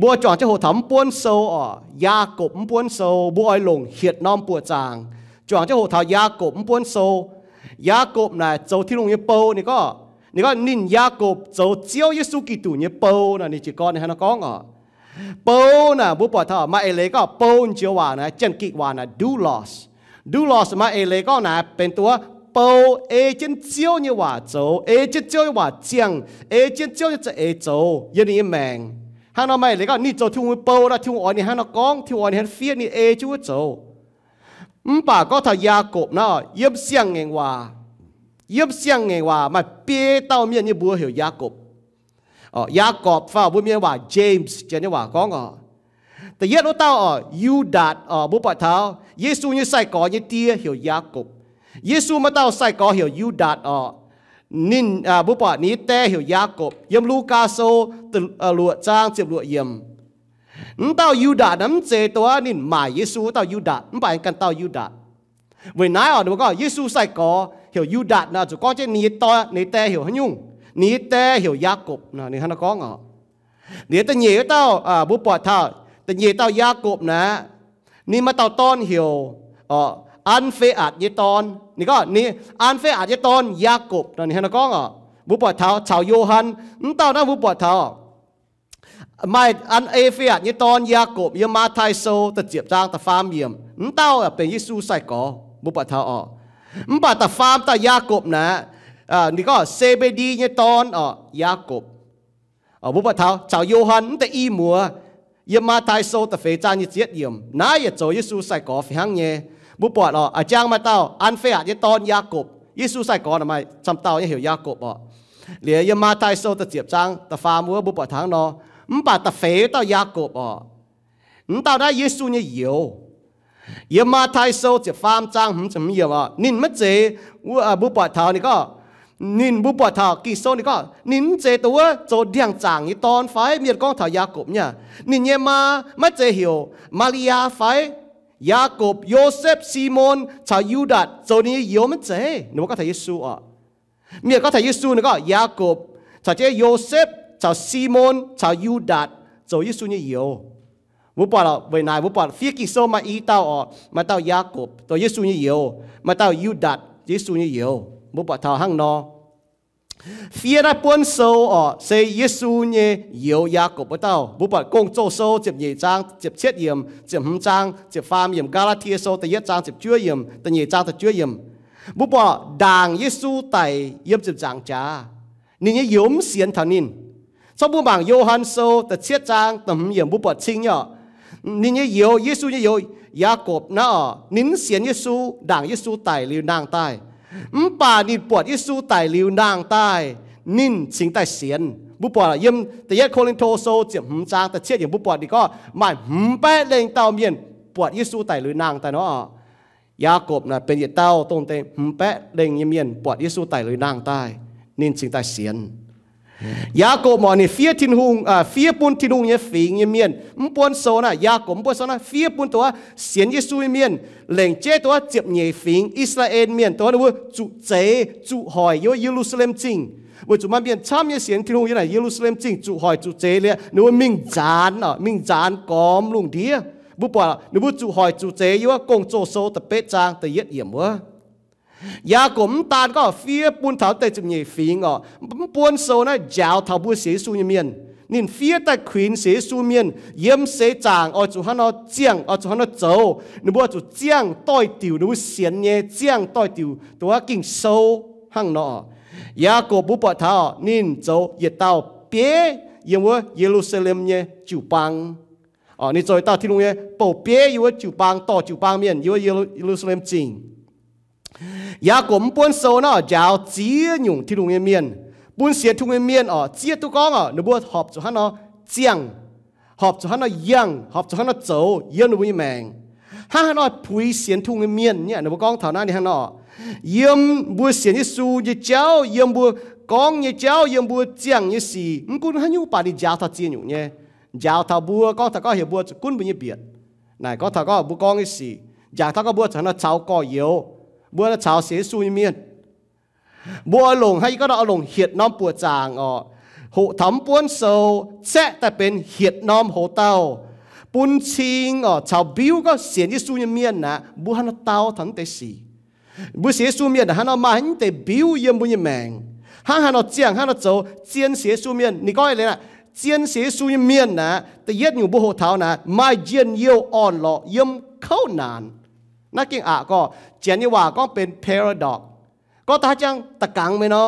บัวจอดเจ้าหัวถมป้วนโซอ่อยากบป้วนโซบัวอ้อยหลงเหียดน้อมปัวจางจวงเจ้าหัวถายากบป้วนโซ ยากบนาะเจ้าที่ลงเยเปูนี่ก็นี่ก็นินยากบเจ้าเจียวเยซูกิตุเยเปูน่ะนี่จีก้อนนะฮะนก้องอ่ะปูน่ะบัวปอดเท่ามาเอเลก็ปูนเจียววานะเจนกิกวานะดูลอสดูลอสมาเอเลก็นะเป็นตัวปเอเจนเจียวเนี่ยว่าโจเอเจนเจียวว่าเจียงเอเจนเจียวจะเอโจยันนี้แมง hàng nó mày lấy cái nít cho thiêu người bầu là thiêu này hàng nó con thiêu oan này hàng phiền này ê chú chỗ ừm bà có thằng gia cộp yếm xiang nghe hòa yếm xiang nghe hòa mà bê tao miệng như búa hiểu gia cộp ờ gia cọp phải bố miệng hòa James cho nên hòa con ờ แต่เยอะรู้เต้าอ๋อยูดาดอ๋อบุปผาเท้าเยซูนี่ใส่ก่อยี่เตี้ยเหี่ยวยากบเยซูมาเต้าใส่ก่อเหี่ยวยูดาดอ๋อนินบุปผานี้แต่เหียวยากบยมลูกาโซตลวจ้างเจ็บลวเยี่ยมนเต้ายูดาน้ำเจตัวนินหมายเยซูเต้ายูดานไปกันเต้ายูดาเวนายอ่อนกว่าเยซูใส่กอ เหียวยูดานะจุกเจนีต่อในแต่เหียวหยุ่งนีแต่เหียวยากบนะนี่ฮันก้องอ่ะเดี๋ยวต่เหยเต้าบุปผาเต่าตเหยเต้ายากบนะ นี่มาเต้าต้อนเหียวอ่ออันเฟอัดยตอนนี่ก็นี่อันเฟอัดยตอนยากบนั่นเห็นก้องอ่ะบุปผาเท้าชาวโยฮันนี่เตอานันบุปผาเท้าไม่อันเอเฟียดนี่ตอนยากบยามาไทโซตะเจียบจางตะฟามเยี่ยมนี่เตอาเป็นยิสูใส่กอบุปผาเท้าอ่ะมัต่าตะฟามตะยากบนะอ่านี่ก็เซเบดีเนี่ยตอนอ่ะยากบอ่บุปผาเท้าชาวโยฮันแต่อีมัวยามาไทโซตะเฟจานยเจียดเยี่ยมนายจะโจยิสูใส่กอฟังเนี่ยบุปผาอ๋ออาจารย์มาเต้าอันเฟียี่ตอนยากบยิสุใส่ก่อนทำไมจำเต้ายี่เหี่ยวยากบอ๋อเหลือยมาไทโซตะเจียบจังตะฟามัวบุปผาทางนอมป่าตะเฟยเต้ายากบอ๋อมเต้าได้ยิสุเนี่ยเหี่ยวเยมาไทโซเจียบฟามจังผมจะมีอ๋อนินมัจเจว่าบุปผาทางนี่ก็ นินบุปผากี่โซนี่ก็ นินเจตัวโจเดียงจางอี่ตอนไฟเมียกองถายากบเนี่ยนินเยมาม่เจเหียวมาลียาไฟยาโกบโยเซฟซีโมนชาวยูดาห์โซนี้ยยมันเจหนูก็ถ่ายยยซูอ่ะเมียก็ถ่ายยยซูนึก็ยาโกบชาวเจโยเซฟชาวซีโมนชาวยูดาโซเยซูนี่โยวุปปะเราเวนายวุปปะฟีกิโซมาอีเต้าอ่ะมาเต้ายาโกบตัวเยซูนี่ยยมมาเต้ายูดาห์ยซูนี่โยวุปปะทาห้างนอ phía đã buôn sâu ở xây Giêsu nhé yếu ya của bắt đầu bố bật công châu sâu chụp nhị trang chụp chết yếm, chụp hâm trang chụp phàm yếm, yểm Galatia sâu tây trang chụp chúa yếm, tây nhị trang tây chúa yếm, bố bọ đàng Giêsu tại yếm chụp giảng cha, nên nhé yếm xiên thần nín sau bố bảng Johann sâu tây chết trang tầm yếm bố bọ chinh nhở nên nhé yếu Giêsu nhé yếu na nó nín xiên Giêsu đàng Giêsu tại liều nàng tại มป่านี่ปวดยิสูไต่ลิวนางใต้นิ่นสิงไต่เสียนบุปผาเยี่ยมแต่ยัดโคลินโทโซเจียมจางแต่เชียดอย่างบุปผาดีก็ไม่หืมแปะเลงเต้าเมียนปวดยิสูไตหรือนางแต่เนาะยากบนะเป็นยเต้าตรงเตมหืมแปะเลงเมียนปวดยิสูไตหรือนางใต้นิ่นสิงไต่เสียนยาโกมอนี่เฟียทินหุงอ่าฟียปุ่นทินหุงเนี่ยฝีงเนี่ยเมียนมปวนโซนะยาโกมปวนโซนะเฟียปุ่นตัวเสียนเยซูเมียนเหล่งเจตัวเจ็บเหยฝีงอิสราเอลเมียนตัวนั้นว่าจุเจจุหอยโยเยรูซาเล็มจริงว่าจุมันเมียนช้ำเนี่ยเสียนทินหุงยังไงเยรูซาเล็มจริงจุหอยจุเจเลยนึกว่ามิ่งจานอ่ะมิ่งจานกอมลุงเดียบุปผานึกว่าจุหอยจุเจอยู่ว่ากงโจโซแต่เป๊ะจางแต่เย็ดเยี่ยมวะยากมตานก็เฟียปูนเถาเตจุ่มีฝีงออปูนโซนะเจ้าเถาบุเสือสูเมียนนี่เฟียแต่ขวีนเสือสูเมียน เยี่ยมเสจางอ๋อจุฮันอเจียงอ๋อจุฮันอโจ้านบัวจุเจียงต้อยติวนบุเสียนเย่เจียงต้อยติวตัวกิ่งโซหังนอยากบุปผาเถานินเจ้าเยต้าเปี้ยยังว่าเยรูซาเล็มเนี่ยจูปังอ๋อนี่จอยตาที่ลุงเนี่ยเปเปียอยู่ว่าจูปังต่อจูปังเมียนอยู่ว่าเยรูซาเล็มจริง ya cũng buôn số nó giáo chia nhung thi lùng miền buôn xia thung miền ở chia tu con ở nó buôn họp cho hắn nó chiang họp cho hắn nó yang họp cho hắn nó chấu yên nó buôn mèng ha hắn nó pui xiên thung miền nhỉ nó buôn con thảo na thì hắn nó yếm buôn xiên như su như cháu yếm buôn con như cháu yếm buôn chiang như xì cũng hắn nhu bà đi giáo thật chia nhung nhé giáo thảo bua con thảo có hiểu bua cũng bị như biệt này con thảo có bua con như xì giáo thảo có bua cho hắn nó cháu có yếu บัวชาวเสียซุยเมียนบัวหลงให้ก็เราหลงเหียดน้อมปัวจางอ๋อหูทำป้วนโซแซะแต่เป็นเหียดน้อมโหเต้าปุนชิงอ๋อชาวบิวก็เสียที่ซุยเมียนนะบัวหันเต้าทั้งแต่สีบัวเสียซุยเมียนหันเอามาหันแต่บิวเยี่ยมบุญแมงหันหันเอาเจียงหันเอาโจเจียนเสียซุยเมียนนี่ก็เลยนะเจียนเสียซุยเมียนนะแต่เย็ดอยู่บัวโหเท้านะมาเยียนเยี่ยวอ่อนหล่อเยี่ยมเข้านานนักกิงอาก็เจนี่ว่าก็เป็น p a ร a ดอกก็ตาจังตะกังไหมเนาะ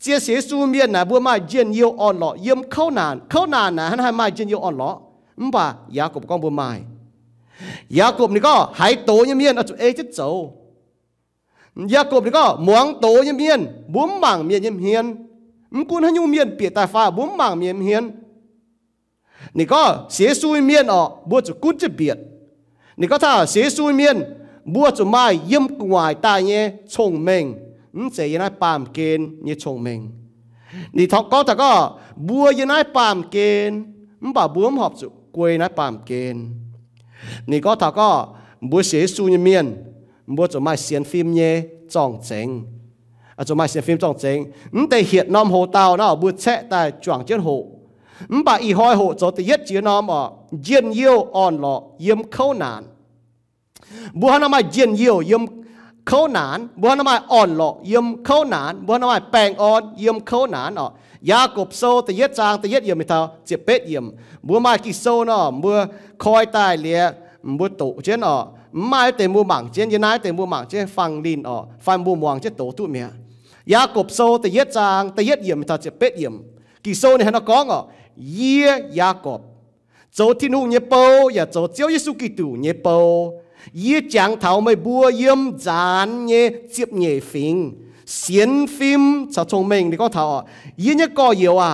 เจียเสียสูเมียนนะบัวมาเจียนเยียวอ่อนหล่อเยี่ยมเข้านาน เข้านานนะฮันให้มาเจียนเยียวอ่อนหล่อมป่ะยากบก็บัวมายากบนี่ก็หายโตยเมียนอจุเอจิโจยากบนี่ก็หมวงโตยเมียนบุ้มบังเมียนยเฮียนมกุนใันยูเมียนเปียตาฟ้าบุ้มบังเมียนเฮียนนี่ก็เสียสูเมียนอ่ะบัวจุกุนจะเบียดนี่ก็ถ้าเสียสูเมียนบัวจุมาเยี่ยมกวายตายเนี่ยชงเมงนี่เสียนายปามเกณฑ์เนี่ยชงเมงนี่ทอกก็แต่ก็บัวยันายปามเกณฑ์มันบ่าบัวมหอบจุกวยนายปามเกณฑ์นี่ก็ถ้าก็บัวเสียสูญเมียนบัวจุมาเสียนฟิล์มเนี่ยจ่องเจงอาจุมาเสียนฟิล์มจ่องเจงนี่แต่เหยียดน้อมโหเตาเนาะบัวแฉะแต่จวงเจ้าโหมันบ่าอีหอยโหจอดแต่เย็ดเจียน้อมอ่ะเยี่ยนเยี่ยวอ่อนหล่อเยี่ยมเข้านานบัวนามาเยียนเยี่ยวเยมเขาหนานบัวนามาอ่อนหลอเยมเขาหนานบัวนามาแปลงอ่อนเยมเขาหนานอ่อยากบโซตะเย็ดจางตะเย็ดเยี่ยมไม่เท่าเจ็บเป็ดเยี่ยมบัวมากิโซเนามบัวคอยตายเลียบัวโตเช่นอ่อมาเต็มบัวหมังเช่นยนนายเตมบัวหมังเช่นฟังลินอ่อฟังบัวหมังเช่นโตตุเมียยากบโซตะเย็ดจางตะเย็ดเยี่ยมไม่เท่าเจ็บเป็ดเยี่ยมกิโซนี่ยนก้องอ่อเยี่ยยากบโจที่นู่นเยโปอย่าโจเจ้าเยซูกิตูเยโปยี่จางเ่าไม่บัวเยืมจานเย่เจียบเย่ฟิงเสียนฟิมชาวชงเมงนี่ก็เท่ายี่เนี่ยก็เยาวอ่ะ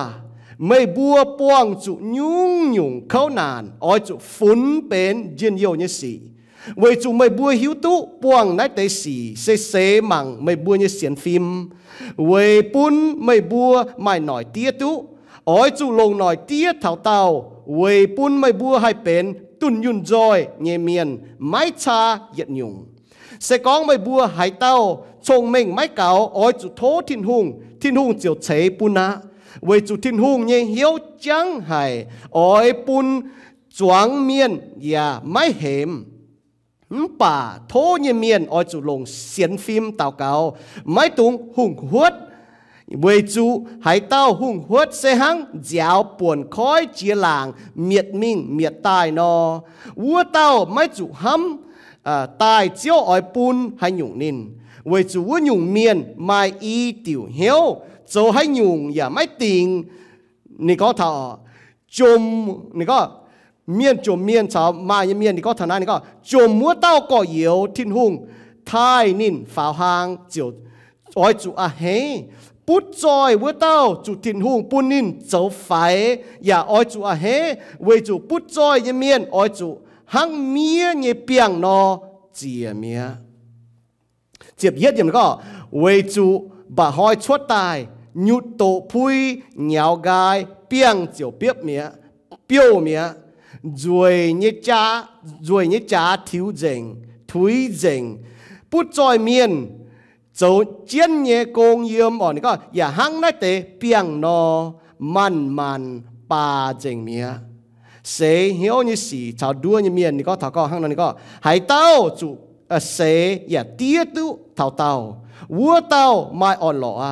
ไม่บัวป้วงจุยุ่งยุ่งเขานานอ้อยจุฝุ่นเป็นเย็นเยียวเนี่ยสีเวจุไม่บัวหิวตุป้วงนานเตสีเสเสมังไม่บัวเนี่ยเสียนฟิมเวปุ่นไม่บัวไม่หน่อยเตี้ยตุอ้อยจุลงหน่อยเตี้ยเท่าเตาเวปุ่นไม่บัวให้เป็น tun yun rồi nhẹ miền mai cha yết nhung sẽ có mấy bùa hải tàu chồng mình mai cáo ôi chủ thố thiên hùng thiên hùng chiều chế puna với chủ thiên hùng nhẹ hiếu trắng hải ôi bùn choáng miền và mai hềm bà thố như miền ở chủ lồng xiến phim tàu cáo mái tung hùng huốt với chú hãy tao hùng huất xe hăng giáo buồn khói chia làng miệt minh miệt tài nó. Vua tao mấy chú hâm à, tài chiếu ói bùn hay nhũng nín. Với chú vua nhũng miền mai y tiểu hiếu châu hay nhũng và mấy tình. Nì có thọ chùm nì có miền chùm miền sao mà miền nì có thằng này nì có chùm mua tao có yếu thiên hùng thai nín pháo hàng chiều hê bút rồi với tao chủ tin hùng bún nín cháu phải ya dạ, oi chủ à hế với chủ bút rồi như miền oi chủ hăng mía như biang nó chia mía chia biết gì có với chủ bà hỏi chốt tài nhụt tổ pui nhào gai biang chiều biết mía biểu mía rồi như cha rồi như cha thiếu dình thúi dình bút rồi miền จเจียนเยกงเยิมอ่อนก็ อย่าหังนัเตเปียงนอมันมันปาเจงเมียเสีเหี้ยนี่สีชาวด้วนี่เมียนี่ก็ถ้าก็หังนั่นนี่ก็หายเต้าจุเอเสีอย่าเตี้ยตุเท่าเต้าวัวเต้าไม่อ่อนหล่ออ่ะ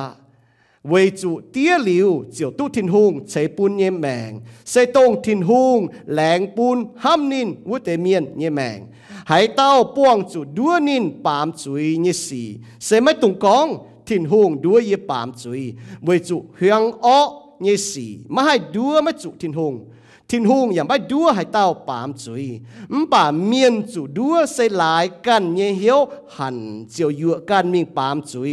ววว้จจเเตีียยลู้ทินหุงใช้ปูนเยี่ยแมงใช้ตรงทินหุงแหลงปูนห้ำนินวุเตเมียนเยี่ยแมงหายเต้าป้วงจุด้วนินปามจุยเยี่ยสีใช้ไม่ตุงกองทินหุงด้วยเยี่ยปามจุยเวจุเฮียงอ้อเยี่ยสีไม่ให้ด้วยไม่จุทินหุงทิ้งหงอย่างไปดัวให้เต้าปามจุยมป่าเมียนจุดัวใส่หลายกันเยเหี้ยวหันเจียวยัวกันมีปามจุย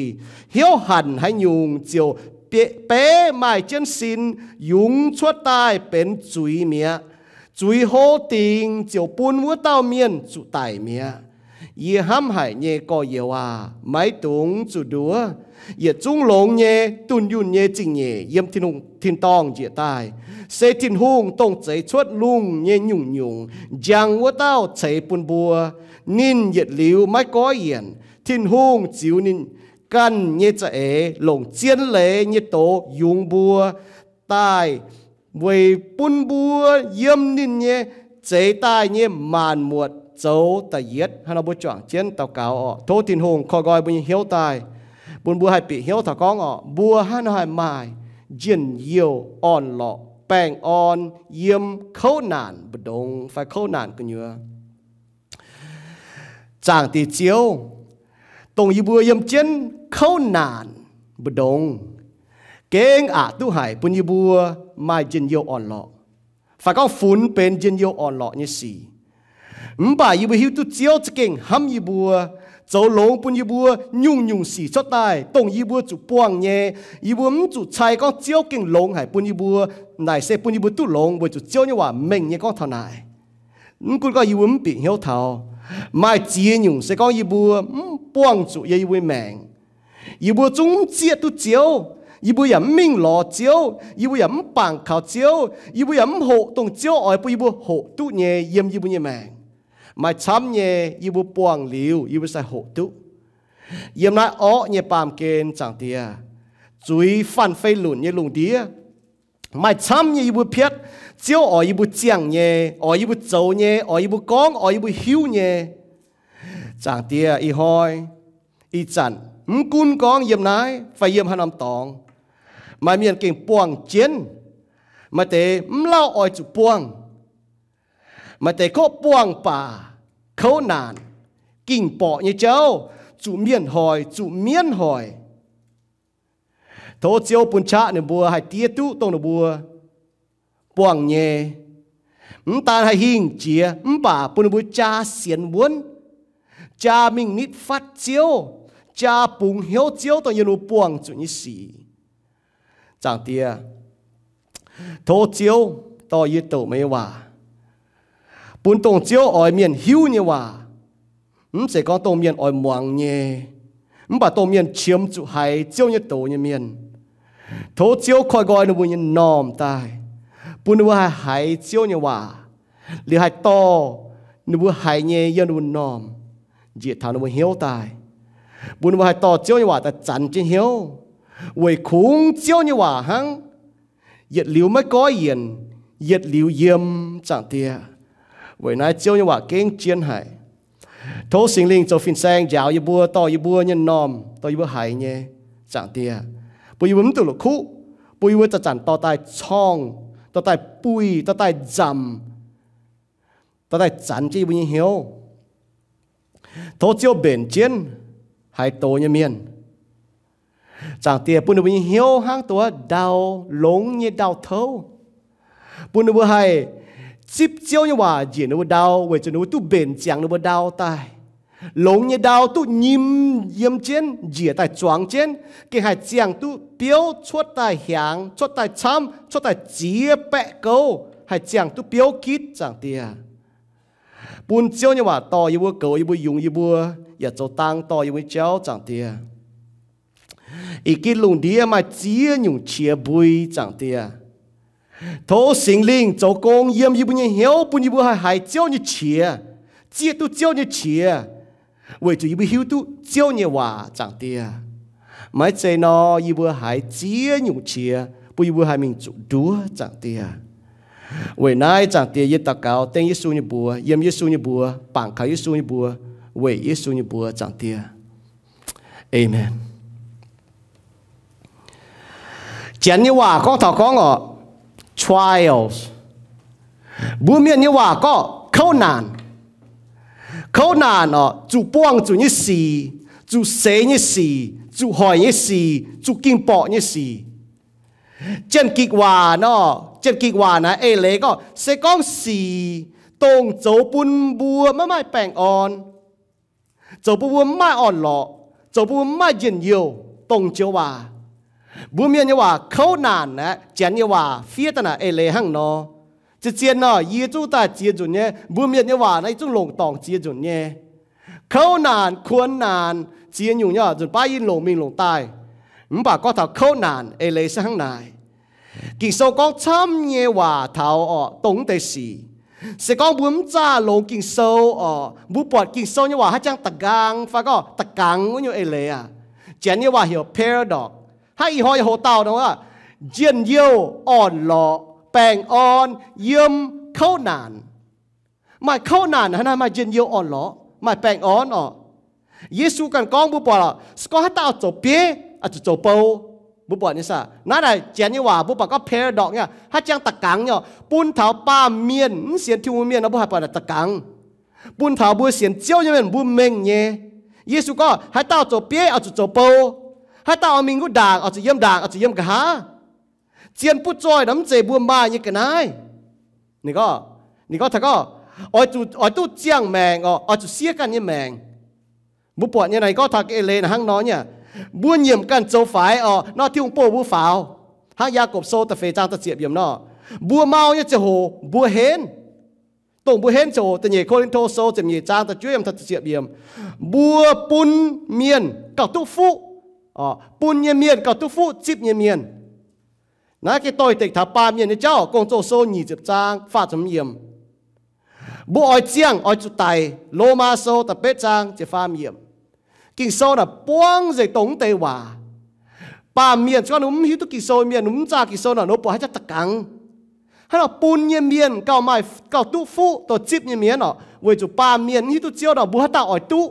เหี้ยวหันให้ยุงเจียวเป๊ะหมายเจนสินยุงชั่วตายเป็นจุยเมีย จุยโฮติงเจียวปูนวัวเต้าเมียนจุตายเมียยี่ห้าใหายเยก็เยว่าไม่ตุงจุดัว也中龙耶顿运耶进耶 yếm thiên hùng thiên tong dễ tai sẽ thiên hùng tông chế chuất lung nhé nhung nhung giang vô tao chế bùn bùa nín nhiệt liu mai có yên thiên hùng chiếu nín căn nhé chả ế e, lồng chiến lệ nhé tố yung bùa tai vì bùn bùa yếm nín nhé chế tai nhé màn muột dấu ta yết hắn bố chọn chiến tàu cáo thô thiên hùng khó gọi bình hiếu tai buồn bua hai bị hiếu thà con ngọ bua hai nó hai mai diện yêu on lọ bèn on yếm khâu nàn bất đồng phải khâu nàn cái nhựa, chàng tỷ chiếu tổng y bua yếm chân khâu nàn bất đồng keng à tu hải bùn y bua mai diện yêu on lọ phải có phun bên diện yêu on lọ như gì bua hiếu tu ham bua 走龙半一步，用用洗出来，动一步就帮耶，一步唔就菜讲照经龙系半一步，乃是半一步都龙，我就照你话明嘢讲头来，唔管个一步唔变晓头，买钱用是讲一步唔帮助也一步命，一步总接都照。伊不也命罗招，伊不也唔办考招，伊不也唔好动招，而不伊不好都嘢，伊唔伊不嘢命。mà chăm nhẹ yêu bu buông liu yêu bu sai hộ tu yếm nói ó nhẹ bám kén chẳng tia chuối phan phê lùn nhẹ lùn tia mà chăm nhẹ yêu bu piết chiếu ở yêu bu chiang nhẹ ở yêu bu châu nhẹ ở yêu bu con ở yêu bu hiu nhẹ chẳng tia y hoi y chẳng mắm cun con yếm nói phải yếm hai tòng mà miền kinh buông chiến mà tế mắm lao ở chụp buông mà tế có buông bà khấu nạn kinh bỏ như cháu chủ miên hỏi chủ miên hỏi thố chiếu bún chạ nè bùa hay tía tú tông nè bùa buông nhẹ mắm ta hay hình chia mắm bà bún bùa cha xiên buôn cha mình nít phát chiếu cha bùng hiếu chiếu tông như nụ buông chủ như xì chẳng tía thố chiếu to như tổ mấy hòa ปุ่นตรงเจียวออยเมียนหิวเนี่ยว่าอืมเสก็ตรงเมียนออยมวงเนี่ยอืมบ่ตรงเมียนเชื่อมจุไหเจียวเนี่ยโตเนี่ยเมียนโถเจียวคอยกอยนูบุญเนี่ยนอมตายปุ่นว่าไหเจียวเนี่ยว่าหรือไหโตนูบุไหเนี่ยยันบุญนอมเจียทางนูบุเหียวตายปุ่นว่าไหโตเจียวเนี่ยว่าแต่จันจีเหียวเวยคุงเจียวเนี่ยว่าหังเหยียดหลิวไม่ก้อยเย็นเหยียดหลิวเยี่ยมจังเตี้ย với nãy chiếu như quả kinh chiến hải thố sinh linh cho phin sang giáo như bua to như bua nhân nom to như bua hải nhé chẳng tia bùi bấm từ lục khu bùi bấm chẳng to tai chong to tai bùi to tai dầm to tai chẳng chi bùi hiếu thố chiếu bền chiến hải to như miền chẳng tia bùi bùi hiếu hang tua đau lống như đau thấu bùi bùi hải chip chiếu như hòa diện nó đau về cho nó tu bền chẳng nó đau tai lống như đau tu nhím yếm chén, dìa tai choáng chén, cái hai chàng tu biếu chốt tai hiang chốt tai chăm chốt tai chia bẹ câu hai chàng tu biếu kít chẳng tia bún chiếu như hòa to như bữa cầu như bữa dùng như bữa giờ cho tăng to như bữa chéo chẳng tia ý kiến lùng đi mà chia nhung chia bùi chẳng tia thấu sinh linh cho công yếm như bunyi hiểu bunyi bu hai hai chiao như chia chia tu chiao như chia vậy chú bu hiểu tu chiao như hòa chẳng tia mấy chơi nó như bu hai chia nhung chia bunyi bu hai mình chủ đúa chẳng tia vậy nay chẳng tia yết tạc cao tên yết su như bùa yếm yết su như bùa bảng khảo yết su như bùa vậy yết su như bùa chẳng tia amen chén như hòa con thọ con ngọ trials บุเมียนี่ว่าก็เขานานเขานานอ่ะจูป้วงจูนี่สีจูเสนี่สีจูหอยนี่สีจูกิ่งปอนี่สีเจนกิกวาเนาะเจนกิกวานะเอเลก็เสก้องสีตรงโจปุนบัวไม่ไม่แปลงอ่อนโจปุนบัวไม่อ่อนหล่อโจปุนบัวไม่เย็นเยียวตรงเจียวว่า bu miên như vậy, khâu nàn nè chén như vậy, phía ta là lệ lê hăng nó chỉ chén nó y chú ta chia chủ nhé bu miên như vậy, này chung lồng tòng chia chủ nhé khâu nàn khuôn nàn chia nhủ nhở rồi ba yên lồng mình lồng tai mình bà có thảo khâu nàn ê lệ sẽ hăng này kỳ sâu con chăm như vậy, thảo ọ tống tê xì sẽ con bướm cha lồng kinh sâu ọ bú bọt kinh sâu như hòa hát trang tạc gang phải có tạc gang như ê lệ à chén như hòa hiểu paradox ให้หอยโหเต่านะว่าเจียนเยี่ยวอ่อนหลอแปลงอ่อนเยิ่มเข้านาน มาเข้านานนะนะมาเจียนเยี่ยวอ่อนหลอมาแปลงอ่อนอ่ะเยซูกันกองบุปผาสก็ให้ตาจบเปียอาจจะจบเปาบุปผานี่ซะนั่นแหละเจียนนี่ว่าบุปผาก็เพลดอกเนี่ยถ้าเจียงตะกังเนี่ยปุ้นเถาป้าเมียนเสียนทิวเมียนนะบุปผาตะกังปุ้นเถาบุเสียนเจียวยังเป็นบุเมงเนี่ยเยซูก็ให้เตาจบเปียอาจจะจบเปา hai tao mình cũng đảng ở chỉ yếm đảng ở chỉ yếm cả há chiên put choi đấm buôn ba như cái này nè có nè có thật có ở chú ở tu chiang mèng ở ở chú xia căn như mèng bút bọt như này có thật cái lên hang nó nhỉ buôn nhiệm căn châu phái ở nó thiêu bộ bu pháo hang gia cộp xô tập phê trang tập diệp yếm nó bua mau như chế hồ bua hên tổng bua hên chế hồ tự nhị Corinto xô tập nhị trang tập chuyên tập diệp yếm bua pun miền cọc tu phụ อ๋อปุ่นเยเมียนก็ตุฟูจิบเยเมียนนะกี่ต่อยเตกถ้าปาเมียนเจ้ากงโจโซหนีจิบจางฟาจำเยี่ยมบุอ้อยเจียงอ้อยจุไตโลมาโซตะเป็ดจางจะฟาเยี่ยมกิ่งโซน่ะป้วงใจตงเตว่าปาเมียนก็นุ่มหิวตุกิ่งโซเมียนนุ่มจากกิ่งโซน่ะนุ่มปวดให้จะตะกังให้เราปุ่นเยเมียนเก่าไม่เก่าตุฟูตัวจิบเยเมียนเนาะเวจุปาเมียนหิวตุเจียวเนาะบุหัตตาอ้อยตุ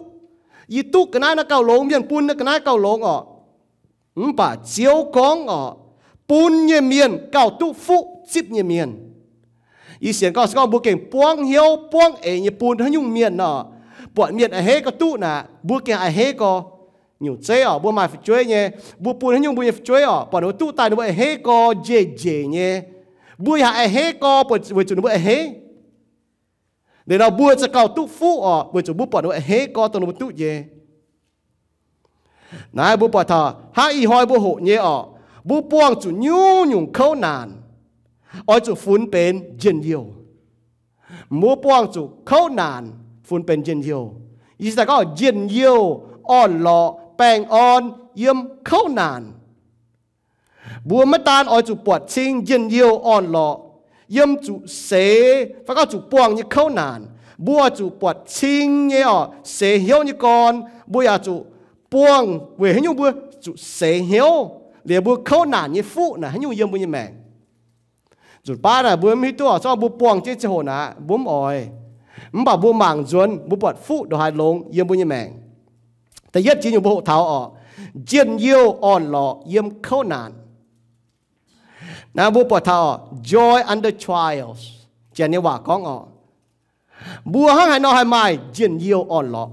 ยีตุกกันนะเก่าหลงเมียนปุ่นนะกันนะเก่าหลงอ่ะ bà chiếu con ở bún nhẹ miền cao tu phụ chip nhẹ miền ý xiên có con bố kèm buông hiếu buông ế nhẹ bún hơi nhung miền nọ bọn miền ai hế có tu nà bố kèm ai hế có nhiều chế ở bố mày phải chơi nhé bố bún hơi nhung bố nhẹ phải chơi ở bọn nó tu tài nó bởi hế có dễ dễ nhé bố hạ ai hế có bởi bởi chúng nó bởi hế để nó bố sẽ cao tu phụ ở bởi chúng bố bọn nó hế có tu nó tu dễ นายบุปผาหาอีหอยบุหุเยอบุปวงจุยูยุงเขานานออยจุฝุนเป็นเย็นเยียวมุปวงจุเขานานฝุนเป็นเย็นเยียวอีสตกก็เย็นเยียวอ่อนหล่อแปลงอ่อนเยี่ยมเขานานบัวมะตานออยจุปวดชิงเย็นเยียวอ่อนหล่อเยิ่มจุเสฟ้าก็จุปวงยิ่เขานานบัวจุปวดชิงเยี่ยเสเหียวยี่กอนบัวยาจุ buông về hình như bữa chủ sẽ hiểu để bữa khâu nản như phụ là hình như yếm bữa như mẹ chủ ba là bữa mi tua cho bữa buông chết chỗ nà bữa mỏi mà bảo bữa mảng chuẩn bữa bọt phụ đồ hài lông yếm bữa như tháo joy under trials chỉ như quả hăng chiến เจียนนี่ว่าก้องออกบัวห้างหายนอหายไม่เจียนเยี่ยวอ่อนหล่อ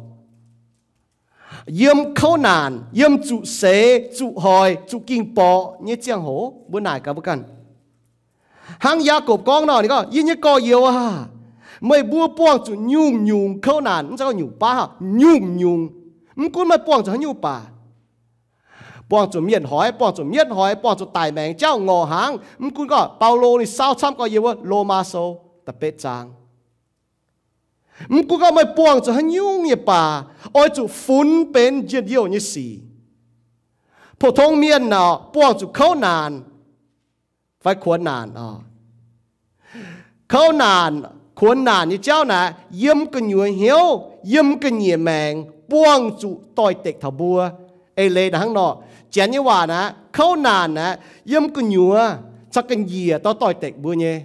yếm khâu nàn yếm trụ xế trụ hỏi trụ kinh bò như chiang hổ bữa nải cả bữa cần hàng gia cổ con nó này có yên như co yêu à mày bua buông trụ nhung nhung khâu nàn không sao nhung ba nhung nhung không cũng mày buông cho nhung ba buông trụ miệng hỏi buông trụ miệng hỏi buông trụ tài mèn trao ngò hàng không cũng có Paulo này sao chăm có yêu à Roma số tập bết trang มกูก็ไม่ปวงจะหันยุ่งเนี่ยป่าอ้อยจุฟุ้นเป็นเย็นเยี่ยวนี่สีพอทงเมียนเนาะปวงจุเข้านานไฟขวนนานอ๋อเข้านานขวนนานนี่เจ้านะเยี่ยมกันอยู่เหี้ยวเยี่ยมกันเหยียแมงปวงจุต่อยเตกทบัวเอเลยนะข้างนอกเจนยี่ว่านะเข้านานนะเยี่ยมกันอยู่ชักกันเหยียต่อต่อยเตกบัวเนี่ย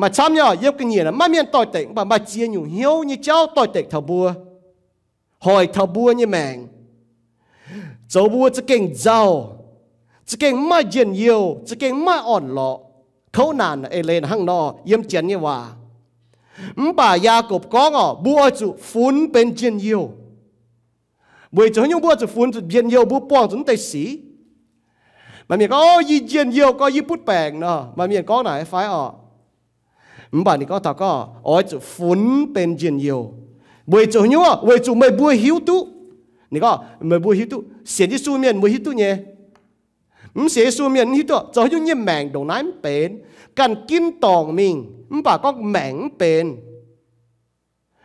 mà chăm nhỏ yêu cái nhiệt là mà miền tội tỉnh mà mà chia nhủ hiếu như cháu tội tỉnh thờ bùa hỏi thờ bùa như mèn cháu bùa chỉ kinh giàu chỉ kinh mà diện yêu chỉ kinh mà ổn lọ khấu nàn ấy lên hăng nọ yếm chén như hòa bà gia cộp có ngọ bùa chủ phun bên diện yêu bởi chỗ những bùa chủ phun diện yêu bùa bỏng chúng tay sĩ mà miền có gì diện yêu có gì bút bèn nọ mà miền có này phải ọ mình bảo thì có thọ có ôi chủ phun bên diện nhiều buổi chủ nhú à buổi chủ mày buổi hiếu tu nè có mày bùi hiếu tu xé đi su miền buổi hiếu tu nhé mình xé su miền hiếu tu cho chúng như mảng đồ nái bền cần kim tòng mình mình bảo có mảng bền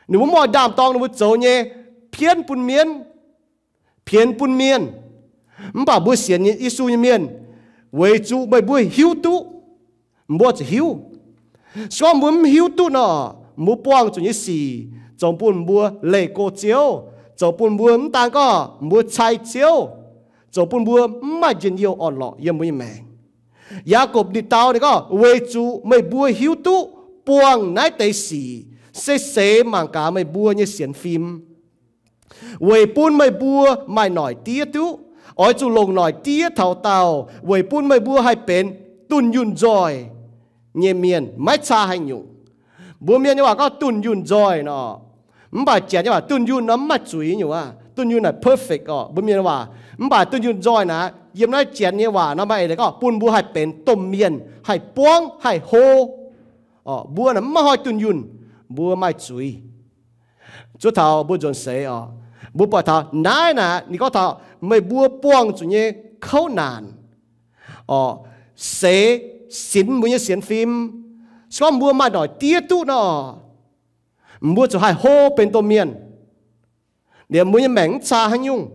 nếu muốn mọi đàm tòng nó chủ nhé phiền bùn miên phiền bùn miên mình bảo bùi xé như isu như miền buổi chủ mày bùi hiếu tu mình bảo hiếu สวมุนหิวตุนอมูปวงจุนยี่สีจงปุ่นบัวเลโกเจียวจงปุ่นบัวม่ตางก็บัวชายเจียวจงปุ่นบัวไม่จยินเยียวอ่อนหล่อยังไม่แมงยากบดิตาวนี่ก็เวจูไม่บัวหิวตุปวงนายเตสีเสเสมังกาไม่บัวเนี่ยเสียนฟิล์มเวปุ่นไม่บัวไม่หน่อยเตี้ยตุอ้อยจูลงหน่อยเตี้ยเท่าเตาเวปุ่นไม่บัวให้เป็นตุนยุนจอย nhẹ miền mách xa hành nhụ bố miền như bà có tuần yun rồi nó bà trẻ như bà tuần yun nó mắt chuối nhụ à tuần yun là perfect ọ bố miền bà bà tuần yun rồi nà, yếm nói trẻ như bà nó mày đấy có bún bún hay bền tôm miền hay buông hay hô ọ ờ, bố nó mà hỏi tuần yun bố mai chuối chú thảo bố dọn sấy ọ ờ. bố bảo thảo nãy có thảo mày bố buông chủ nhé khâu nàn, ọ ờ, sấy xin mua như xin phim xóa mua mà đòi tía tu nó mua cho hai hô bên tô miền để mua như mảnh cha hay nhung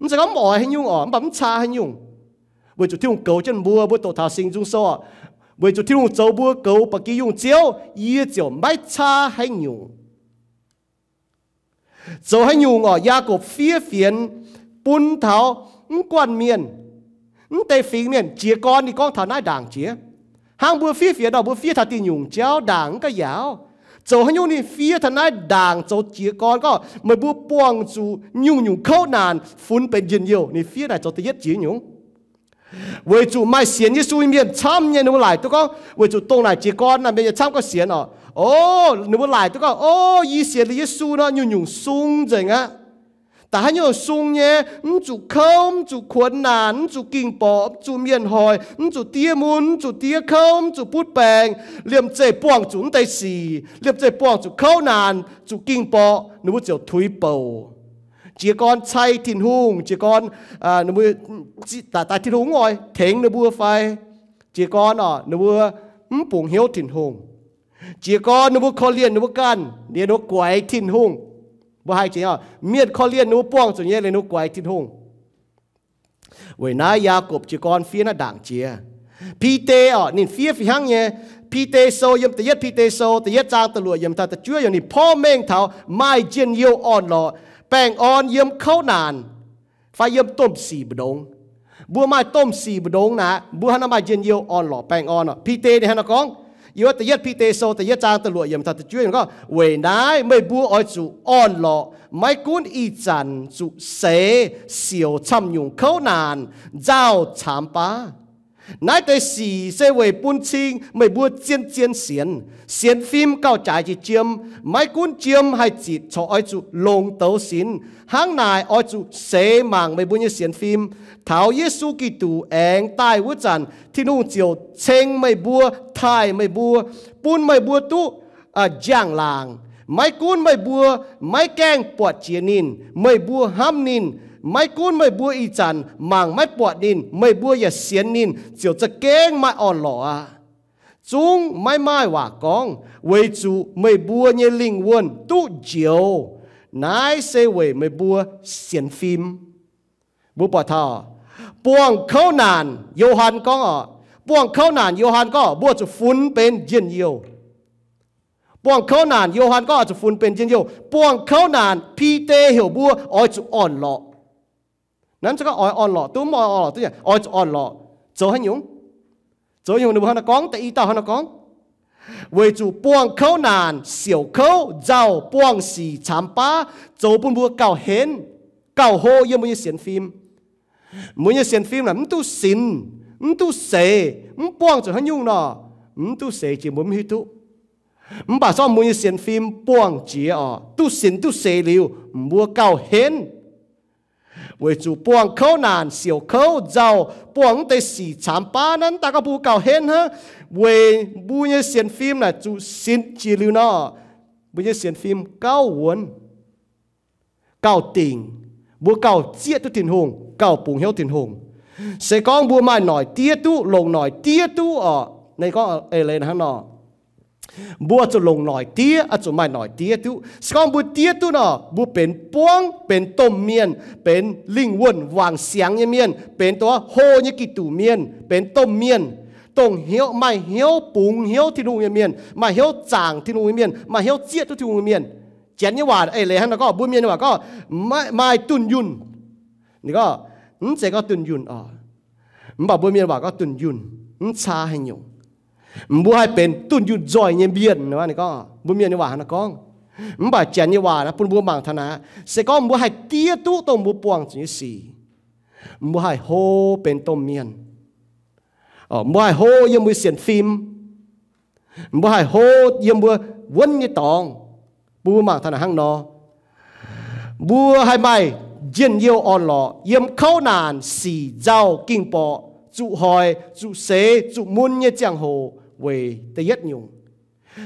mình sẽ có mỏi hay nhung ở bấm cha hay nhung bởi chủ thiên cầu chân mua với tổ thảo sinh dung so bởi chủ thiên châu mua cầu bạc kỳ dùng chiếu y chiều mái cha hay nhung châu hay nhung ở gia cổ phía phiền bún tháo quan miền แต่ฟิงเมียนเจียก้อนนี่ก้องฐานะด่างเจียหางบัวฟีเฟียดอกบัวฟีทาตีหยุงเจ้าด่างก็ยาวโจหยุงนี่ฟีทานะด่างโจเจียก้อนก็เมื่อบัวป้วงจูหยุงหยุงเข้านานฟุ้นเป็นเย็นเยียวนี่ฟีได้โจตะเย็ดเจียหยุงเวจูไม่เสียนยิสูเมียนช้ำเนี่ยนูไหลตัวก็เวจูตรงไหนเจียก้อนนั่นเมียนช้ำก็เสียนอ๋อโอ้นูไหลตัวก็โอ้ยีเสียนยิสูเนาะหยุงหยุงซุ้งจังอ่ะแต่ให้เราซุงเย่จุเข้าจุขวนหนานจุกิ่งปอบจุเมียนหอยจุเตี้ยมุนจุเตี้ยเข้าจุพูดแปลงเลี่ยมเจ็ป้วงจุนไตสีเลี่ยมเจ็ป้วงจุเข้านานจุกิ่งปอนึกว่าเจียวถุยเปาเจียกอนใช้ทินหุงเจียกอนอ่านึกว่าตาตาทินหุงอ่อยเถงนึกว่าไฟเจียกอนอ่ะนึกว่าปุ่งเหี้ยวทินหุงเจียกอนนึกว่าคอเลียนนึกว่ากันเดียนกวยทินหุงบ่หายใจ่ะเมียดข้อเลียนนูป้องส่วนญ่เลยนูกวยทิ้งหุงเวนายากบจีกรเฟียนด่างเจียพีเตอ่ะนี่เฟียฟีหังเนี่ยพีเตโซยมตะเย็ดพีเตโซตะเย็ดจางตะลวยยมตาตะจ้ออย่างนี้พ่อแม่งเถาไม่เจียนเยียวอ่อนหล่อแป้งอ่อนเยมเข้านานไฟเยมต้มสี่บดงบัวไม้ต้มสี่บดงนะบัวหันมาเจียนเยียวอ่อนหล่อแป้งอ่อนอ่ะพีเตเนี่ยฮะนะกองยวตยัดพีเตโซตยัจางตะลวยยมทัดจุ้ยมก็เวนายไม่บัวอ้อยจูอ่อนหล่อไม่กุนอีจันจุเสเสียวช่ำยุงเขานานเจ้าชามปา nãy tới xì xe về buôn xin mày buôn chiên chiên xiên xiên phim cao trái chỉ chiêm máy cuốn chiêm hay chỉ cho ai chú lồng tấu xin hàng này ai chú xế mạng mày buôn như xiên phim thảo Giêsu Kitô ẹng tai vũ tràn thì nụ chiều chênh mày bua thai mày bua buôn mày bua tu à giang làng máy cuốn mày bua máy keng bọt chia nìn mày bua ham nìn ไม่กูนไม่บัวอีจันมังไม่ปวดนิน ไม่บัวอย่าเสียนิน เจียวจะเก้งไม่อ่อนหล่อจุงไม่ไม่ว่ากองเวจูไม่บัวเนี่ยลิงวนตู้เจียว นายเซเวไม่บัวเสียนฟิมบุปผาป่ปวงเข้านานโยฮันก็ ปวงเข้านานโยฮันก็บัวจะฟุ้นเป็นเย็นเยียว ปวงเข้านานโยฮันก็อาจจะฟุ้นเป็นเย็นเยียว ปวงเข้านานพีเตเหี่ยวบัวอ้อยจะอ่อนหล่อนั้นจะก็ออยอ่อนหล่อตุ้มออยอ่อนหล่อตุ้ยออยอ่อนหล่อโจให้ยุ่งโจยุ่งหนูหันกองแต่อีตาหันกองเวจูปวงเขานานเสี่ยวเขาเจ้าปวงสีฉามป้าโจปุ่นบัวเก่าเห็นเก่าโฮเยี่ยมมือเสียนฟิล์มมือเสียนฟิล์มน่ะมันตู้สินมันตู้เสมันปวงจะหันยุ่งเนาะมันตู้เสจีมุมฮิตุมันบ่าซ้อมมือเสียนฟิล์มปวงเจียอ๋อตู้สินตู้เสลิวบัวเก่าเห็น为主帮口难小口造帮的是产巴นั้นตากบูเก่าเห็นฮะเวบุญเสียนฟิล์มน่ะจูสินจีลิวนอบุญเสียนฟิล์มเก้าวนเก้าติงบัวเก่าเจี๊ยตุถินหงเก่าปุงเหี้ยวถินหงเสกองบัวมาหน่อยเตี้ยตู้ลงหน่อยเตี้ยตู้อ่อในก็เอเลนฮะนอบัวจะลงหน่อยเตี้ยอาจจะไม่หน่อยเตี้ยทุสกอมบุเตี้ยทุเนาะบุเป็นป้วงเป็นต้มเมียน เป็นลิงวนวางเสียงเมียน เป็นตัวโฮยกิตูเมียน เป็นต้มเมียนตรงเหี้ยวไม่เหี้ยวปุงเหี้ยวที่นู่นเมียนมาเหี้ยวจางที่นู่นเมียนมาเหี้ยวเจี๊ยตุที่นู่นเมียนเจนยี่หวานไอ้เลยฮะแล้วก็บุวเมียนว่าก็ไม่ไม่ตุนยุนนี่ก็อืมเจก็ตุนยุนอ๋อบอกบุเมียนว่าก็ตุนยุนอืมชาให้ยงบัวให้เป็นตุนยุดจอยเงียบเบียนนะนี่ก็บุเมียนี่ว่านะก้องมันบาเจนนี่ว่านะปุ่นบัวบางธนาเสก็บัวให้เตี้ยตู้ต้มบัวปวงจีสีบัวให้โฮเป็นต้มเมียนอ๋อบัวให้โฮยังมือเสียนฟิล์มบัวให้โฮยังบัววนยี่ตองบัวบางธนาห้างนอบัวให้ไม่เย็นเยี่ยวอ่อนหล่อเยี่ยมเข้านานสีเจ้ากิ่งปอจุหอยจุเสจุมุนเนี่ยจังโห về tây yết nhung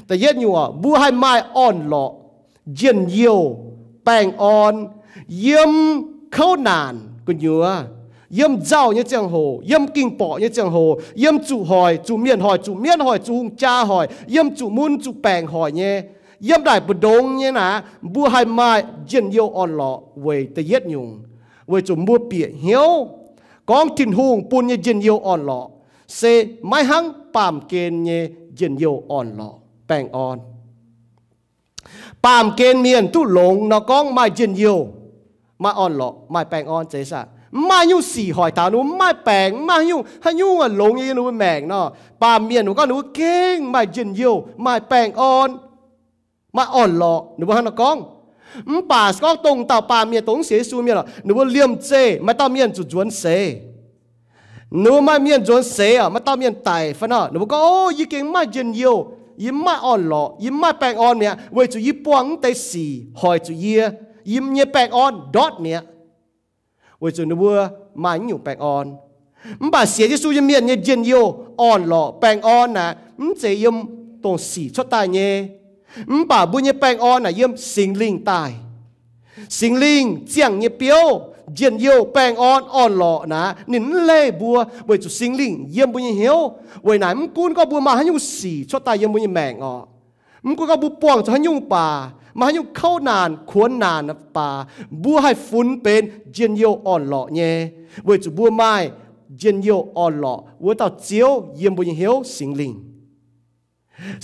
tây yết nhung à bu hai mai on lọ diện nhiều bèn on yếm khâu nàn của nhựa à? yếm giàu như chẳng hồ yếm kinh bỏ như chẳng hồ yếm chủ hỏi chủ miền hỏi chủ miền hỏi chủ hùng cha hỏi yếm chủ mun chủ bèn hỏi nhé yếm đại bờ đông nhé nà bu hai mai diện nhiều on lọ về tây yết nhung về chủ mua bịa hiếu con thìn hùng bùn như diện nhiều on lọ เซไม่หังปามเกนเยเย็นโยอ่อนหล่อแปงอ่อนปามเกนเมียนตุหลงนกองไม่เย็นโยมาอ่อนหล่อไม่แปงอ่อนเจสะมาอยู่สี่หอยตาหนูไม่แปลงมาอยู่ให้ยุ่อ่ะหลงยังหนูแมงเนาะปามเมียนหนูก็หนูเก่งไม่เย็นโยไม่แปงอ่อน มาอ่อนหล่อหนูว่าฮนกองป่าก็ตรงต่าป่าเมียตรงเสียสูเมียหรอหนูว่าเลี่ยมเจไม่ต้องเมียนจุดจวนเซหนูมาเมียนจนเสียมาต้าเมียนไตฟนอหนูก็โอ้ยเก่งมาเย็นเยียวยิ้มมาอ่อนหล่อยิ้มมาแปลงอ่อนเนี่ยเวจุยิปวงแต่สีหอยจุเยียยิ้มเนี่ยแปลงอ่อนดอทเนี่ยเวจุนูบัวมาอยู่แปลงอ่อนมันบาเสียที่สู้ยิ้มเมียนเนี่ยเย็นเยียวอ่อนหล่อแปลงอ่อนนะมันเสียิ้มตรงสีชดตายเนี่ยมันบาบุญเนี่ยแปลงอ่อนนะยิ้มสิงลิงตายสิงลิงเจียงเนี่ยเปียวเจียนเยียวแปงอ่อนอ่อนหล่อนะนินเล่บัวบว้จุสิงลิงเยี่ยมบุญเหียวไว้ไหนมกูนก็บัวมาให้ยุ่งสีชดตายเยี่ยมบุญแมงอ่อมกูนก็บัวป่วงจะให้ยุ่งป่ามาให้ยุ่งเข้านานขวนนานนะป่าบัวให้ฝุ่นเป็นเจียนเยียวอ่อนหล่อเนี่ยบว้จุบัวไม้เจียนเยียวอ่อนหล่อเวต่อเจียวเยี่ยมบุญเหียวสิงลิง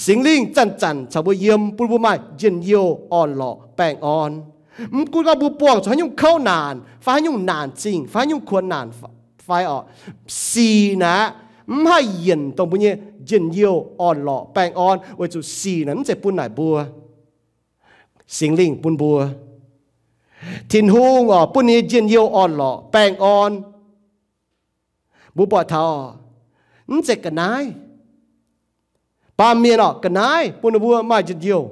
สิงลิงจันจันชาวเยี่ยมปุบบวไม้เจียนเยียวอ่อนหล่อแปงอ่อนมกูก็บุปวงฟ้ายุ่งเข้านานฟ้ายุ่งนานจริงฟ้ายุ่งควรนาน ไฟออกสีนะ ไม่เย็นตรงปุ่นเยเย็นเยี่ยวอ่อนหล่อแปลงอ่อน ไว้จุดสีนั้นจะปุ่นไหนบัวสิงลิงปุ่นบัวทินหุงอ่อปุ่นนี้เย็นเยี่ยวอ่อนหล่อแปลงอ่อนบุปผาทอนั่นจะกันนายปาเมียนอ่ะกันนายปุ่นบัวไม่เย็นเยี่ยว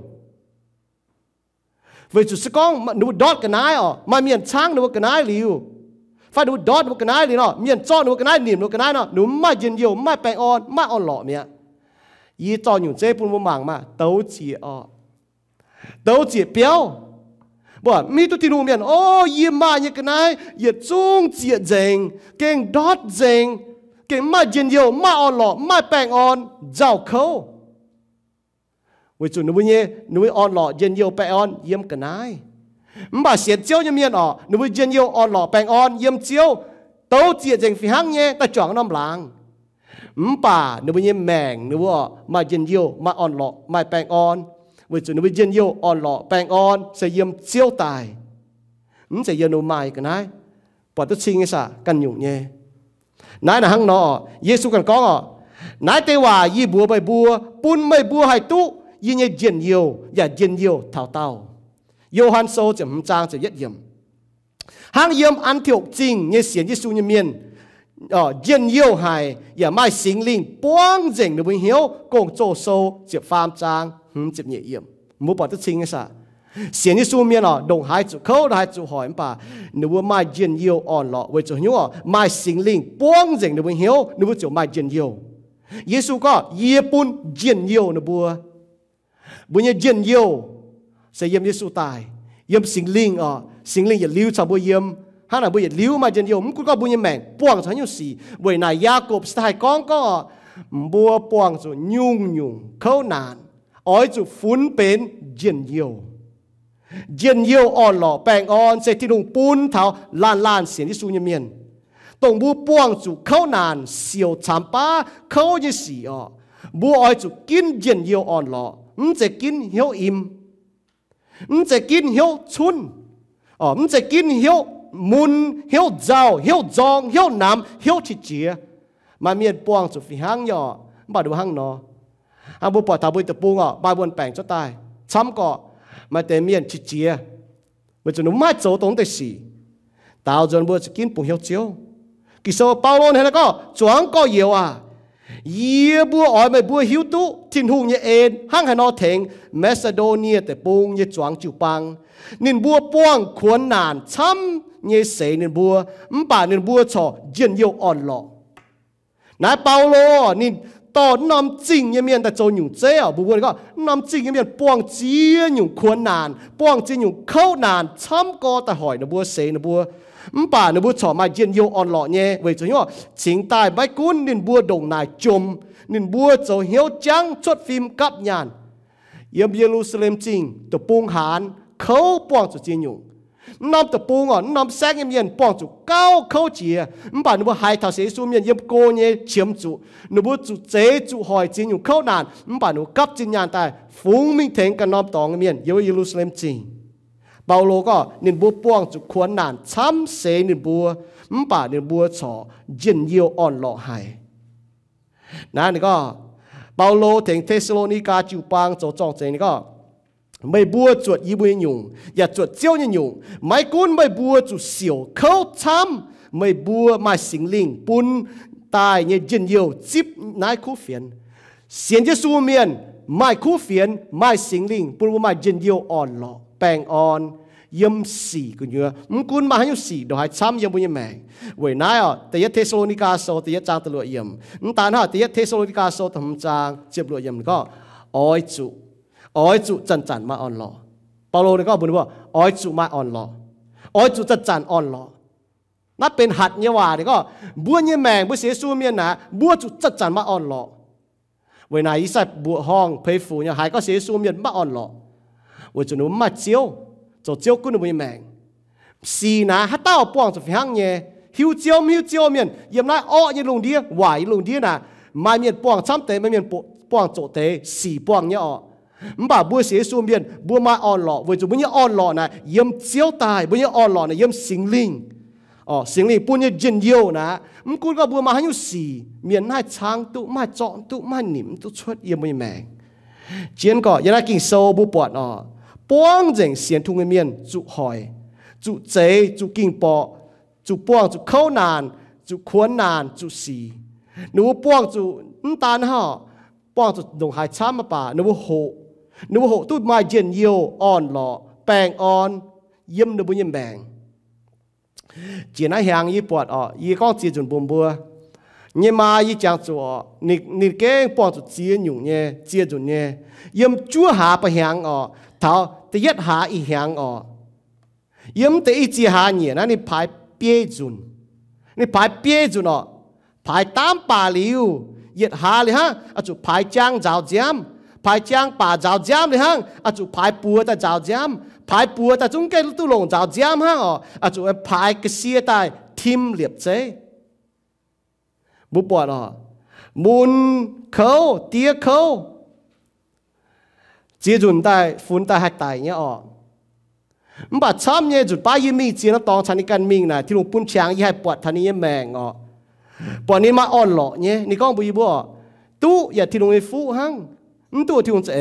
vậy chú sẽ có nụ đọt cái nái ở mà miền trang nụ cái nái liu phải nụ đọt nụ cái nái liu nó miền cho nụ cái nái niệm nụ cái nái nó nụ mà yên nhiều mà bèn on mà on lọ miệng y cho những chế bún bún mảng mà tấu chỉ ở tấu chỉ béo bỏ mi tu tin miền ô y mà như cái nái y chung chỉ dành keng đọt dành keng mà yên nhiều mà on lọ mà bèn on giàu khâu 为主侬也侬按老人要白安也个奈，唔把写招一面哦，侬人要按老白安也招，都只正非行耶，但撞那么冷。唔把侬也命侬哦，嘛人要嘛按老嘛白安，为主侬人要按老白安，是也招大，唔是也侬卖个奈，把都清一下更用耶。nãy là hăng nọ, Giêsu còn có nãy tây hòa y bùa bài bùa, bún bài bùa hay tu 因为人有也人有淘到。约翰说怎么章就一样，行业安条经也显一书里面。哦，人要係也買心靈幫人的榮耀，共做數接翻章，唔接熱炎，唔好把啲清嘅曬。先啲書面哦，弄孩子口，孩子海吧，你會買人要安樂，為做要買心靈幫人的榮耀，你會做買人要。耶穌講，一般人要你會。บุญยเยียนเยี่ยวเสียเยี่ยมยิสุตายเยี่ยมสิงลิงอ่ะสิงลิงอย่าลิ้วชาวบุญเยี่ยมฮานาบุญอย่าลิ้วมาเยียนเยี่ยวมุกก็บุญยแมงป่วงฉันยุสีบุญนายยากบสไตล์ก้องก็บัวป่วงสูยุ่งยุ่งเข้านานอ้อยจุฝุ่นเป็นเยียนเยี่ยวเยียนเยี่ยวอ่อนหล่อแปลงอ่อนเศรษฐีนุงปูนเท้าล้านล้านเสียงที่สูญเมียนตรงบัวป่วงจูเข้านานเสียวฉามป้าเข้าจะสีอ่อบัวอ้อยจูกินเยียนเยี่ยวอ่อนหล่อ唔只见晓音，唔只见晓春，哦，唔只见晓门、晓灶、晓庄、晓南、晓七节，มาเมียนปวงสุฟิหังย่อบ่ดูหังเนาะอาบุปอตาบุยตะปูงอ่ะบาบนแปลงจะตายช้ำก่อมาแต่เมียนชิเจียมันจะหนุ่มมาโจตรงแต่สี่ตาวจนบัวจะกินปุ่งเหี่ยวเจียวกิโซเปาโลนเห็นแล้วก็จวงก็เยียวอ่ะยีบัวอ๋อยไม่บัวหิวตุทิ้งหุงเยเอ็นห้างหันอเถงเมสซาโดเนียแต่ปูงเยจวงจูปัง นินบัวป้วงขวนนานช้ำเยเสนินบัวมป่านินบัวชอเยินเยอ่อนหล่อนายเปาโลนินต่อนำจริงเยเมียนแต่โจหนู่เจ้าบุบวนก็นำจริงเยเมียนป้วงเจียหนู่ขวนนานป้วงเจียหนู่เข้านานช้ำกอแต่หอยนบัวเสนบัว bà nó bút cho mà diện yêu on lọ nhé vậy cho nhau chính tài bách cún nên bua đồng này chùm nên bua cho hiếu trắng chốt phim cắp nhàn yếm Jerusalem chính tổ bung hàn khâu bong cho chiến nhung nam tổ bung ở nam sáng yếm yên bong cho cao khâu chìa bà nó bua hai thảo sĩ su miền yếm cô nhé chiếm chủ nó bua chủ chế chủ hỏi chiến nhung khâu nàn bà nó cắp chiến nhàn tài phúng minh thánh cả nam tòng miền yếm Jerusalem chính เปาโลก็นินบัวป้วงจุขวนนานช้ำเสนินบัวมป่านินบัวฉอเย็นเยียวอ่อนหล่อหายนะนี่ก็เปาโลถึงเทสโลนิกาจิวปางโจจองเจนี่ก็ไม่บัวจวดยิบุยหยุงอย่าจวดเจียวหยุงไม่กุนไม่บัวจุเสียวเขาช้ำไม่บัวไม่สิงลิงปุนตายเนี่ยเย็นเยียวจิบนายคู่เฟียนเสียนเยซูเมียนไม่คู่เฟียนไม่สิงลิงปุนว่าไม่เย็นเยียวอ่อนหล่อแปลงออนย่อมสี่กุญแอมุกุลมาหายุสี่ดอกหายช้ำย่อมบุญยแมงเวน่าอ่ะแต่ยเทสโลนิกาโซแต่ยจางตะลุยย่อมนั่นฮะแต่ยเทสโลนิกาโซทำจางเจ็บลุ่ยย่อมก็อ้อยจุอ้อยจุจันจันมาออนหล่อเปาโลนี่ก็บุญว่าอ้อยจุมาออนหล่ออ้อยจุจันจันออนหล่อนับเป็นหัดเนี่ยว่านี่ก็บุญแมงบุเสียสูเมียนนะบัวจุจันจันมาออนหล่อเวน่าอีสัตบัวห้อง เพยฟูเนี่ยหายก็เสียสูเมียนมาออนหล่อ我就能买蕉，做蕉棍都没买。是拿哈到帮助香耶，หิวเจียวหิวเจียวเมียนเยี่ยมนายอ้อยังลงเดียไหวลงเดียน่ะมาเมียนป้องซ้ำเตะมาเมียนป้องโจเตะสี่ป้องเนี่ยอ้อมบ่าบัวเสียสูเมียนบัวมาอ่อนหล่อเวจุบุญเนี่ยอ่อนหล่อน่ะเยี่ยมเจียวตายบุญเนี่ยอ่อนหล่อน่ะเยี่ยมสิงลิงอ๋อสิงลิงปุ่นเนี่ยเจนเยียวนะมึงกูก็บัวมาให้ยูสี่เมียนนายช้างตุมาเจาะตุมาหนิมตุชดเยี่ยมไม่แมงเจียนก็ยันกิงโซบุปวดอ๋อป้องเจเสียนทุงเมียนจุหอยจุเจจุกิ่งปอจุป้องจุเข้านานจุควนนานจุสีหนูป้องจุนตาหนห่อป้องจุดงหายช้ามาป่าหนูโหหนูหหตุ้ดมาเย็นเยียวอ่อนหล่อแปลงอ่อนยิ่มหนูบุญยิ่มแบงจีนไอแหงยี่ปวดอ่อยี่ก้องจีจุนบุมบัวยี่มายี่จางจัวนี่นี่เก่งป้องจุดเจียนอยู่เนี่ยเจียจุนเนี่ยยิ่มจัวหาไปแหงอ่อท้าต่ยัดหาอีหงออยิ้มตอีจีหาเนี่ยนั่นนี่พายเปียจุนนี่พายเปียจุนอ่ะพายตามป่าลิวยัดหาเลยฮะอาจุพายจ้างเจ้าเจียมพายจ้างป่าเจ้าเจียมเลยฮะอาจุพายปัวแต่เจ้าเจียมพายปัวแต่จุงเกลตุลงเจ้าเจียมฮะอ๋ออาจุพายกเสียตายทิมเหลียบเจบุปผาอ๋อมุนเขาเตี้ยเขาจีจุนได้ฟุ้นได้หักตายเงี้ยออกมบัดช้ำเนี่ยจุดป้ายมีเจียนตองชันนิกันมิงนะที่ลุงปุ้นช้างยี่ให้ปวดทันนี้แมงออกปวดนี้มาอ่อนหล่อเนี่ยนี่ก้องปุยบัวตู้อย่าที่ลุงไอ้ฟูหังมตู้ที่ลุงจะเอ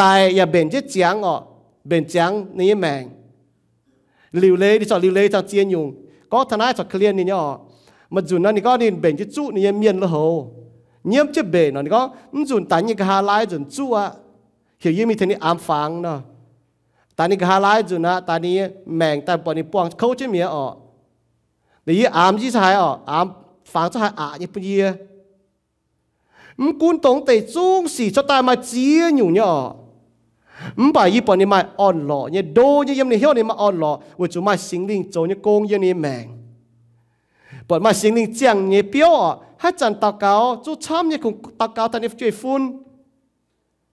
ตายอย่าเบนเจีเจียงออกเบนเจียงนี่แมงลิวเล่ี่จอดลิวเล่จางเจียนยุงก็ทนายจอดเคลียนนี่เนาะมาจุนนั่นนี่ก็นี่เบนเจีจุนี่เมียนละโหเยี่ยมเจ็บเบนนี่ก็จุนตันยี่กะฮาไลจุนจุอ่ะ hiểu như thế này ám phang nó ta ni gà lái dù na ta ni mèng ta bọn ni buông khâu chứ mía ọ để ý ám gì sai ọ ám phang cho hai ạ như bây mình cuốn tống tệ chung xỉ cho ta mà chia nhủ nhỏ mình bảo ý bọn ni mai on lọ như đô như yếm ni hiếu ni mà on lọ vừa chú mai sinh linh chỗ như công như mèng bọn mai sinh linh chẳng như biểu ọ hai chân tao cáo chú chăm như cùng tao cáo ta ni chơi phun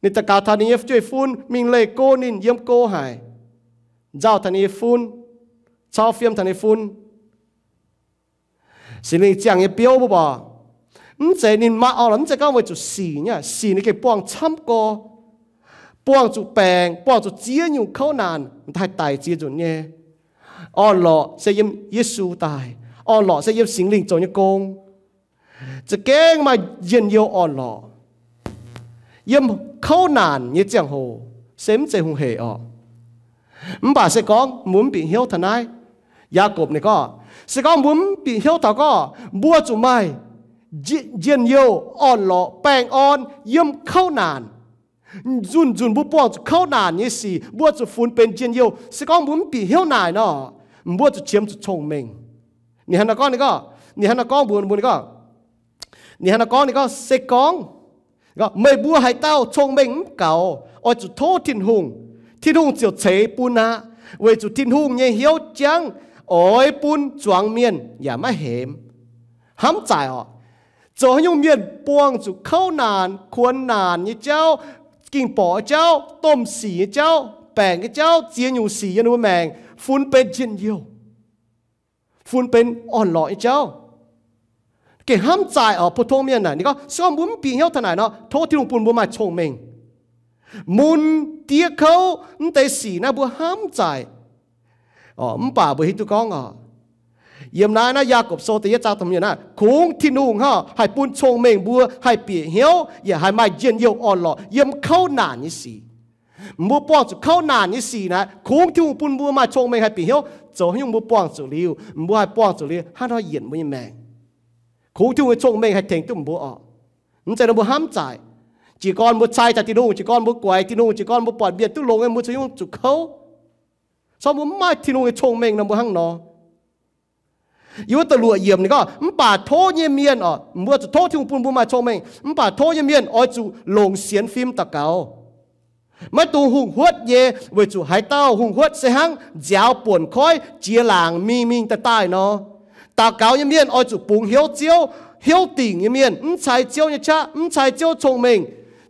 นี่ตะกาทานีฟจ่ยฟุนมิงเลโกนินเยี่ยมโกหายเจ้าทานีฟุนชาวเฟียมทานีฟุนสิ่งนี้จังเปียวบ่บ่อืมเจนินมาเอาหลังจะก้าวไปจุดสีเนี่ยสีนี่เก็บป้องช้ำกอป้องจุดแปงป้องจุดเจียอยู่เขานานมันทายตายเจียจุดเนี่ยอ๋อหล่อเสียยิมเยซูตายอ๋อหล่อเสียยิมสิงหลิงจงยกงจะแก้งมาเย็นเยียวอ๋อหล่อยมเข้านานยี่จังโฮเสมเจหงเหออไม่บาสิกองมุนปีเฮียวทนายยากบนี่ก็เสิกองมุนปีเฮียวตาก็บัวจุไม่เจียนเยียวอ่อนหล่อแปลงอ่อนยมเข้านานจุนจุนบุปผเข้านานยี่สี่บัวจุฝุ่นเป็นเจียนเยียวเสิกองมุนปีเฮียวนายเนาะบัวจุเชียมจุชงเมงนี่ฮันนก้อนี่ก็นี่ฮันนก้อนบุนบุญนี่ก็นี่ฮันนก้อนี่ก็สิกองก็ไม่บัวห้เต้าชงเบ่งเก่าอจุดโทษทินหุงทินหุงเจียวเฉยปูนะเวจุดทินหุงเยเหียวจังโอ้ยปูนจวงเมียนอย่ามาเหมห้ำใจอ่ะจอยุ่งเมียนปวงจุเข้านานควรนานยี่เจ้ากิ่งปอเจ้าต้มสีเจ้าแปลงเจ้าเจียนอยู่สียันวแมงฟุ่นเป็นเจียนเยียวฟุ่นเป็นอ่อนหล่อเจ้ากห้ามใจเอพุทโธเมียนน่ะนี่ก็สวมบุญปีเหา้ทนายเนาะโทษที่ลวงปุ่นบุญมาชงเมงมุนเตียเขาแต่สีนะบุห้ามใจอ๋อมป่าบุหิตุกองอ่ะเยี่ยมนายนะยากบโซติยะจาทำเนี่ยนะคุงที่นุ่งฮะให้ปุ่นชงเมงบัวให้เปียเหี้ยวอย่าให้มาเย็นเยี่ยวอ่อนหล่อเยี่ยมเข้าหนานี่สีมัวป้องสุเข้าหนานี่สีนะคุงที่หุ่นปุ่นบัวมาชงเมงให้ปีเหี้ยวจจให้ยุ่งมัวป้องสุรยวมัวให้ป้องสุ้ยวให้เราเย็นไม่แมง cố chung với chung mình hay thành tụm bố ọ nhưng chạy nó bố hám chạy chỉ con bố chạy chạy thì đúng chỉ con bố quay thì đúng chỉ con bố bọt biệt tức lùng em bố sử dụng chủ khấu sao bố mai thì đúng cái chung mình nó bố hăng nó yêu tờ lụa yếm này có bà thô nhiên miên ọ mua chủ thô chung bùn bùn mà chung mình bà thô nhiên miên ọ chủ lùng xiến phim tạc cao mà tu hùng huất ye với chủ hải tao hùng huất sẽ hăng giáo buồn khói chia làng mi minh ta tai nó ta cáo như miền ôi chủ bùng hiếu chiếu hiếu tình như miền ứng trái chiếu như cha ứng trái chiếu chồng mình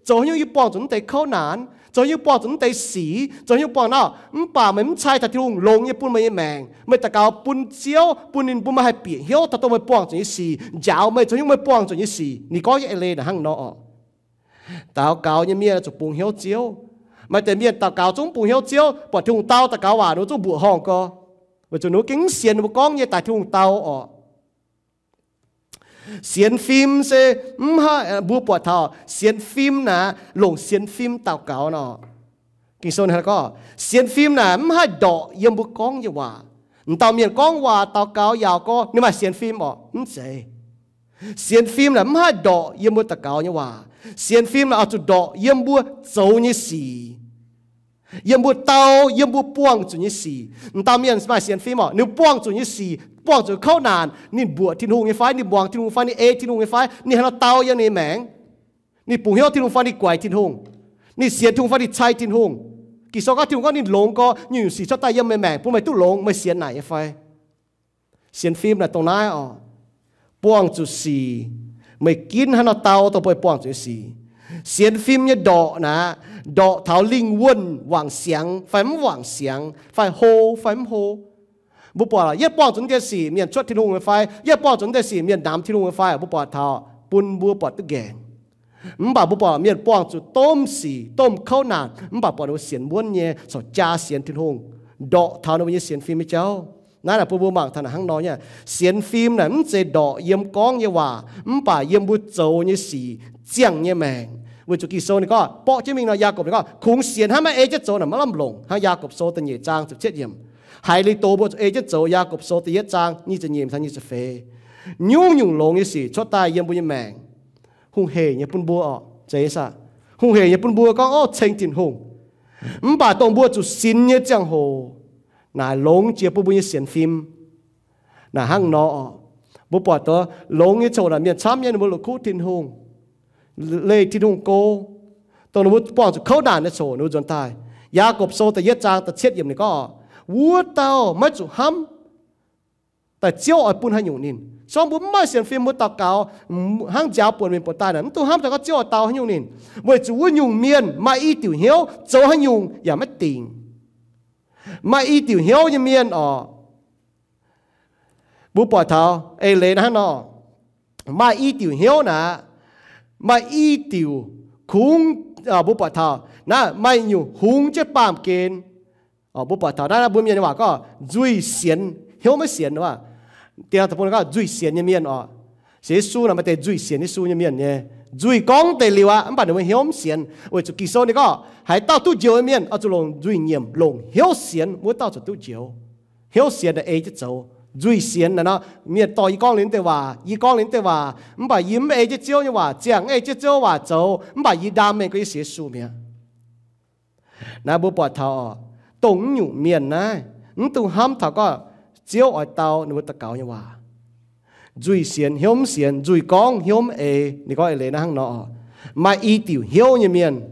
giống như bọn chúng tới khâu nạn giống như bọn chúng tới sĩ cho như bọn nào ứng bà mình ứng trái thật thiêu lông như bún mấy mèng mấy ta cáo bún chiếu bún nên bún mà hay biển hiếu ta tôi mấy bọn chúng như sĩ giáo mấy cho như mấy bọn chúng như sĩ nì có như lê là hăng nọ tao cáo như miền chủ bùng hiếu chiếu mày tới miền tao cáo chúng bùng hiếu chiếu bọn chúng tao ta cáo hòa nó chúng bùa hòn co và cho nó kính xiên một con như tại thùng tàu ở ờ. xiên phim sẽ um ha bu bỏ thọ xiên phim nà lồng xiên phim tàu cáo nọ kinh sôn hay có xiên phim nà um ha đỏ yếm bu con như hòa tàu miền con hòa tàu cáo giàu có nhưng mà xiên phim ở ờ, um sẽ xiên phim nà um ha đỏ yếm bu tàu cáo như hòa xiên phim nà ở chỗ đỏ yếm bu dấu như xì ยงบุเตายงบุป่วงจุนยี่สีนตามียนสมัยเสียนฟิมอ่ะนิป่วงจุนยี่สีป่วงจุนเข้านานนี่บัวที่นุ่งไฟนี่บวงที่นห่งไฟนี่เอที่นุ่งไฟนี่ฮันเตายังในแหมง นี่ปุ่งเหี้ยที่นห่งไฟนี่กวยที่นห่งนี่เสียนที่นห่งไฟนี่ใช้ที่นห่งกี่สองก็ที่น่งก็นี่หลงก็อยู่สีชอบตายยังไม่แหมงปุ่งไม่ตุ้หลงไม่เสียนไหนไฟ เสียนฟิมน่ะตรงนั้นอ่ะป่วงจุนสีไม่กินฮันเตาต่อไปป่วงจุนสีเสียนฟิมเนี่ยดอกนะดอกเทาลิงวุ่นหวังเสียงไฟมหวังเสียงไฟโฮไฟมโฮบุปผาเย่ป้องจนเดสีเมียนชดที่ลุงไฟเย่ป้องจนเดสีเมียนน้ำที่ลุงไฟบุปผาเทาปุนบัวปอดตุแกงมบ่าบุปผาเมียนป้องจุดต้มสีต้มข้าวนานมบ่าปอดเสียนบ้วนเนี่ยสอดจ้าเสียนที่ลุงดอกเทาในวันเสียนฟิม์มเจ้านั่นแหละผู้บูมังท่านหังน้อยเนี่ยเสียนฟิล์มเนี่ยมันจะดอกเยี่ยมกองเนี่ยว่ามันป่าเยี่ยมบุโจเนี่ยสีเจียงเนี่ยแมงวิจุกิโซนี่ก็ปอจิมิงนะยากบนี่ก็คุงเสียนห้ามาเอเจโซน่ะมาลำลงห้ายากบโซตันเยจางสิบเจ็ดเยี่ยมหายลิโตบเอเจโซยากบโซตันเยจางนี่จะเยี่ยมท่านนี่จะเฟยุ่งยุ่งลงนี่สิชดตายเยี่ยมบุญแมงหุงเฮเนี่ยปุ่นบัวออกเจ๊ซะหุงเฮเนี่ยปุ่นบัวก็อ้อเชงจินหุงมป่าตรงบัวจุดสินเนี่ยจังโหน่ะลงเจียปุ่นบุญเสียนฟิมน่ะหั่งนอบุปผาตัวลงเนี่ยโชว์น่ะเมียนช้ำเนี่ยบุรุษคู่ทินหุงเลยที่นุ่งโกตองนู้นป้อนเขาด่านในโซนู้จนตายยากบโซแต่เยะจางแต่เช็ดยิมนี่ก็วัวเต่าไม่สุห้มแต่เจ้าไอ้ปุ่นให้อยู่นินสองบุญไม่เสียงฟิล์มมตะเกาห้างเจ้าปวดเป็นปวดตายนั่นตัวห้มแต่ก็เจ้าเต่าให้อยู่นินเอจู่วัวยุงเมียนมาอีติวเหี้ยวเจ้าให้อยู่อย่าไม่ติง มาอีติวเหี้ยวยังเมียนอ๋อบุปผาเท้าเอเลนะฮะนอมาอีติวเหี้ยวนะม่อีติวคุงบุปผานะไม่อยู่หุงจะปามเกณฑ์บุปผานะบุญเมียนว่าก็จุยเสียนเฮียวไม่เสียนว่าเตียตะพูนก็จุยเสียนเมียนอ๋อเสียสู้นะมาแต่จุยเสียนที่สู้เมียนเนี่ยจุยกองเตลีวะอันปันเดี๋ยวเฮียวเสียนโอ้ยจุกิโซนี่ก็หายเต้าตู้เจียวเมียนเอาจุลงจุยเงียมลงเฮียวเสียนมัวเต้าจุตู้เจียว เฮียวเสียนเอจะเจ้า瑞贤的呢，灭到一光林的话，一光林的话，唔把银诶只招的话，奖诶只招话走，唔把一单诶嗰写书名。那不把头懂牛面呢，唔懂喊头个招外刀，你会得搞嘅话。瑞贤香贤，瑞光香诶，你讲嚟呢行咯，买一条香嘅面，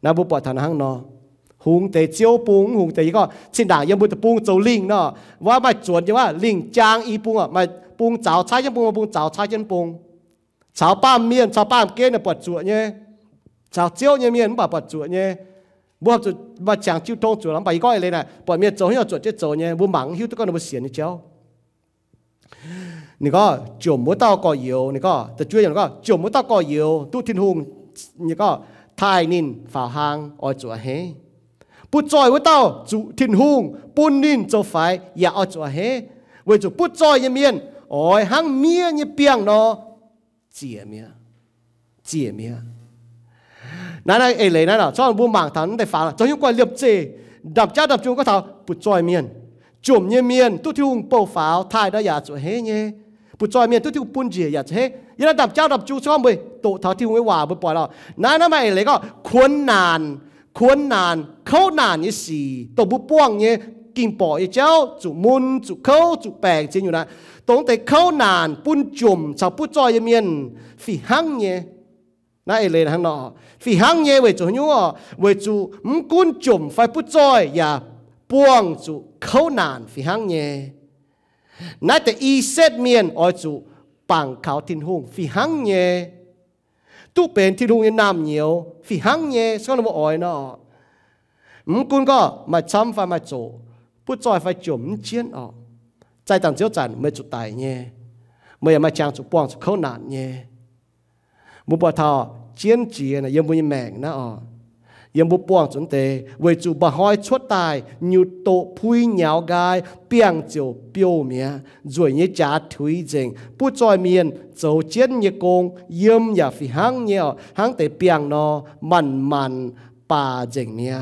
那不把头行咯。hùng tế chiếu bung hùng tế có xin đảng yếm bung bung châu linh nó và mà chuẩn như vậy linh trang y bung à mà bung cháo chai yên bung mà bung cháo chai yên bung cháo ba miên cháo ba kê là bật chuột nhé cháo chiếu nhé miên bà bật chuột nhé bố học bà chẳng chịu thông chuột lắm bà gọi lên này bà miên cháu hiểu chuột chết cháu nhé bố mắng hiu tức con nó bố xiển như cháu nè có chủ mỗi tao có yếu nè có tự chuyên nè có chủ mỗi tao có yếu tu thiên hùng nè có thai nín phào hàng ở chuột hết ปุจอยว่าเต้าจุทินหุงปุนนินจะไฟอย่าเอาจัวเฮเวจุปุจอยยังเมียนโอ้ยหังเมียเนี่ยเปียงเนาะเจียเมียเจียเมียนั่นเอเลยนั่นอ่ะชอบบูมบางทันได้ฟังจะยุ่งกว่าเรียบเจดับจ้าดับจุงก็เท่าปุจอยเมียนจุ่มเนี่ยเมียนตุ้ที่หุงเป่าฝาวทายได้อย่าจัวเฮเนี่ยปุจอยเมียนตุ้ที่ปุนเจียอย่าเฮยันดับจ้าดับจูชอบไปโตเท่าที่หุงไว้ว่าบ่ปล่อยเรานั่นนั่นไม่เลยก็ควรนานควรนานเขานานนี่สีตัวบุป้วงเนี่ยกินปอไอ้เจ้าจุมุนจุเขาจุแปลงจริงอยู่นะตรงแต่เขานานปุ่นจุ่มชาวปุ่นจอยเมียนฝีหังเนี่ยน่าเอเลยนะฮังนอฝีหังเนี่ยเวจุยัวเวจุมกุนจุ่มไฟปุ่นจอยอย่าป้วงจุเขานานฝีหังเนี่ยน่าแต่อีเซตเมียนออจุปังเขาทินหุงฝีหังเนี่ย tu เป็นที่ลุงนามเหนียวฝีหังเย่สกันบ่อ่อยเนาะมกุนก็มาช้ำไฟมาโจผู้จอยไฟจุ่มเจียนออกใจต่างเจียวจันเมื่อจุดตายเย่เมื่อมาจางจุดป้องจุดเขาหนานเย่มุบบ่ทอเจียนเจียนยังบุญแมงนะอ๋อยังบุปวงจนเตเวจูบะหอยชดตายยูโตพุยเหนียวกายเปียงเจียวเปียวเมียจวยเยจ่าถุยจริงผู้จอยเมียนเจ้าเจียนเยกงเยี่ยมอย่าฝีหังเนียวหังเตเปียงนอมันมันป่าจริงเมีย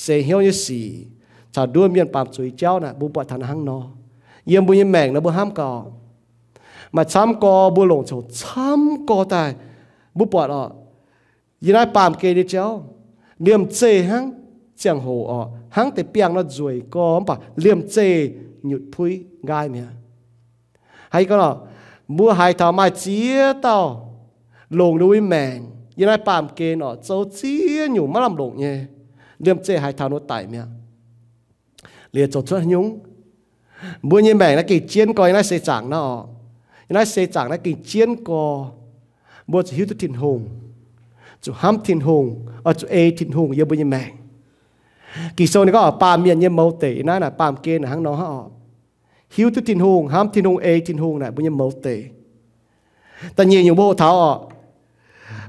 เสียเฮียวยสีชาวด้วยเมียนปามสุยเจ้าน่ะบุปทันหังนอเยี่ยมบุญแมงนะบุห้ามก่อมาช้ำกอบุหลงเจ้าช้ำกอตายบุปวดอ่ะยินได้ปามเกดิเจ้า liềm chê hăng chẳng hồ ọ hăng tế piang nó rồi có bà liềm chê nhụt phui gai mẹ hay có nó mua hai thảo mai chia tao lồng đuôi mèn yên ai pàm kê nó cháu chia nhủ mà làm lồng nhé liềm chê hai thảo nó tại mẹ liền chột xuất nhúng mua như mèn nó kỳ chiến coi nó sẽ chẳng nó này sẽ chẳng nó kỳ chiến co mua hiếu tu thiên hùng chủ ham thiên hùng ở chỗ ấy thịnh hùng yêu bao nhiêu mẹ kỳ sau này có ở ba miền như mẫu tỷ nãy là ba kia là hắn nó họ hiếu thứ thịnh hùng ham thịnh hùng ấy thịnh hùng này bao nhiêu mẫu tỷ ta nhìn những bộ thảo họ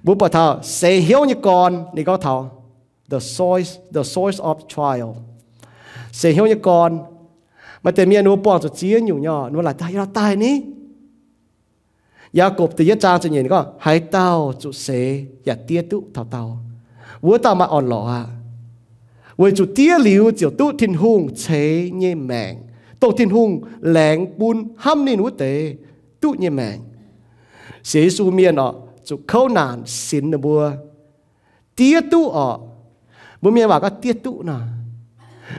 bố bảo thảo sẽ hiếu như con này có thảo the source the source of trial sẽ hiếu như con mà bỏ mà แต่เมียนูปองจะเจียนอยู่ย่อนูหลายตายเราตายนี้ยากบตียจางจะเห็นก็หายเต้าจุเสอย่าเตี้ยตุเท่าเต้าวัวตามาอ่อนหล่ออะวัยจุเตี้ยหลิวเจียวตู้ทินหุงเชยเย่แมงตกทินหุงแหลงปูนห้ำนินุเตตู้เย่แมงเสียสูเมียนอ่ะจุเข้านานสินนะบัวเตี้ยตู้อ่ะบัวเมียว่าก็เตี้ยตู้นะ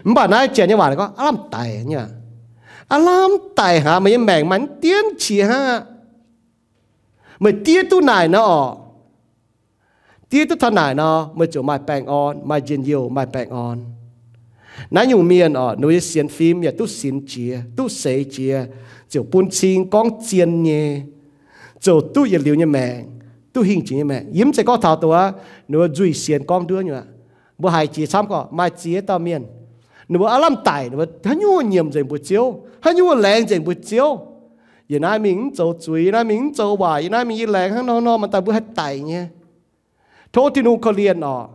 มันบ่านายเจียนเนี่ยว่าก็อารามไตเนี่ยอารามไตหาไม่แมงมันเตี้ยนเฉียฮะไม่เตี้ยตู้ไหนนะอ่ะ tí tu thân này nó mới chỗ mai bèn on mai diện yêu mai bèn on nãy nhiều miền ở núi xiên phim nhà tu xin chia tu sấy chia chỗ buôn xin con chiên nhé chỗ tu yên liu như tu hình chỉ như yếm sẽ có thảo tòa nữa duy xiên con đứa nữa bữa hai chỉ xăm có mai chia tao miền nữa á lâm tài nữa hắn nhu nhiệm dành buổi chiếu hắn nhu lẹn dành buổi chiếu giờ nay mình chỗ chuối nay mình chỗ bài nay mình y lẹn hắn nó nó mà ta bữa hết tài nhé thô thì nụ có liền nọ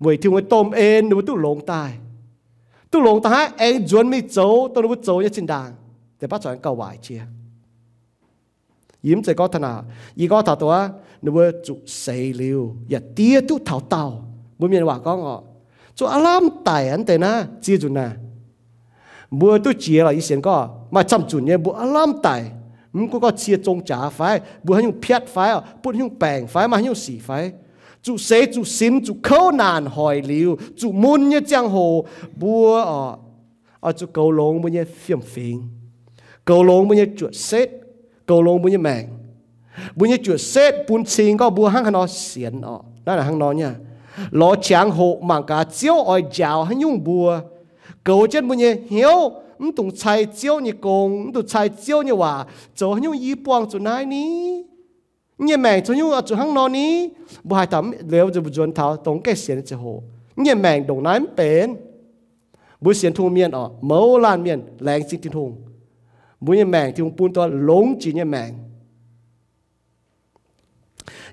với thì ngồi tôm ên nụ tu lồng tai tu tai em chuẩn mi chấu tôi nụ nhất trên đàng để bắt chọn cầu vải chia yếm chỉ có thằng nào y có thằng tôi nụ chủ xây liu ya tia tu thảo tàu miền hòa có ngọ chỗ alam tài anh tên na chia chủ na bữa tôi chia là ý kiến có mà chăm chủ nhé bữa alam tài mình cũng có chia trông trả phải bữa hay nhung piết phải à, bữa nhung bèn phải mà nhung xỉ phải sẽ xin 主谁主心主口难海流，主门一江河波啊啊主 cầu 龙门一 phiền phiền，cầu 龙门一 chuột xét, cầu 龙门一 mạng, muốn như chuột xét bún xin có bùa hăng nó xiên ọ, đó là hăng nó nha, lo chàng hồ mảng cả chiếu oi chào hăng nhung bùa, cầu chân muốn như công chiếu như hòa hiếu ní 你命仲要啊做行路呢？不係咁了就不准頭，懂嘅先就好。你命同難變，每先ทุ่มเมียนอ๋อ冇爛เมียนแรงจริงที่ทุ่ง每一命ที่ปุ่นตัวหลงจีน一命。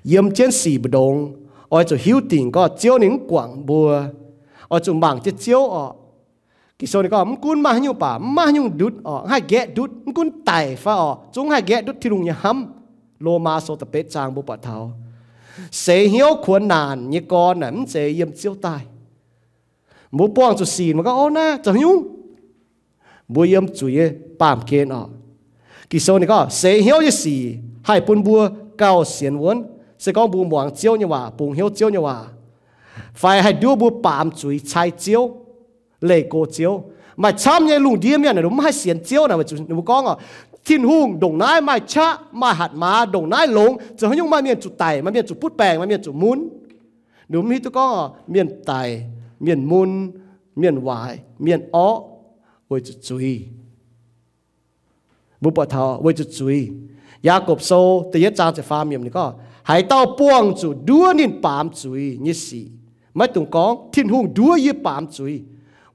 เยี่ยมเจนสีบดงอ๋อจะหิวติ่งก็เจียวหนิงกว่างบัวอ๋อจะหมังจะเจียวอ๋อกิโซนก็มันกุนมาหิวป่ามาหิวดุดอ๋อให้แกะดุดมันกุนไต่ฟ้าอ๋อจงให้แกะดุดที่ลุงยาห้ำโลมาโซตะเปจางบุปะเทาเสียเหี้ยวขวนนานยี่กอนน่ะมันเสียเยี่ยมเจียวตายบุป้องจุดสีมันก็อ๋อนะจะหิ้วบุเยี่ยมจุยปามเกณฑ์อ่ะกิโซนี่ก็เสียเหี้ยวยี่สีให้ปุ่นบัวเก่าเสียนวนเสียก้องบูหมวงเจียวเนี่ยว่าปุ่งเหี้ยวเจียวเนี่ยว่าไฟให้ดูบุปามจุยชายเจียวเลโกเจียวมาช้ำยังลุงเดียมเนี่ยหนุ่มให้เสียนเจียวนะมาจุนหนุ่มก้องอ่ะทิ้นหุ่งดงน้ายไม่ชะมาหัดมาดงน้ายหลงจะให้ยุ่งมาเมียนจุดไตมาเมียนจุดพูดแปลงมาเมียนจุดมุนหนูมีตัวก็เมียนไตเมียนมุนเมียนวายเมียนอ้อไว้จุดจุยบุปผาไว้จุดจุยยากบโซแต่ยจางจะฟามีมนี่ก็หายเต้าป้วงจุดด้วนินปามจุยนี่สีไม่ตรงกองทิ้นหุ่งด้วยยี่ปามจุย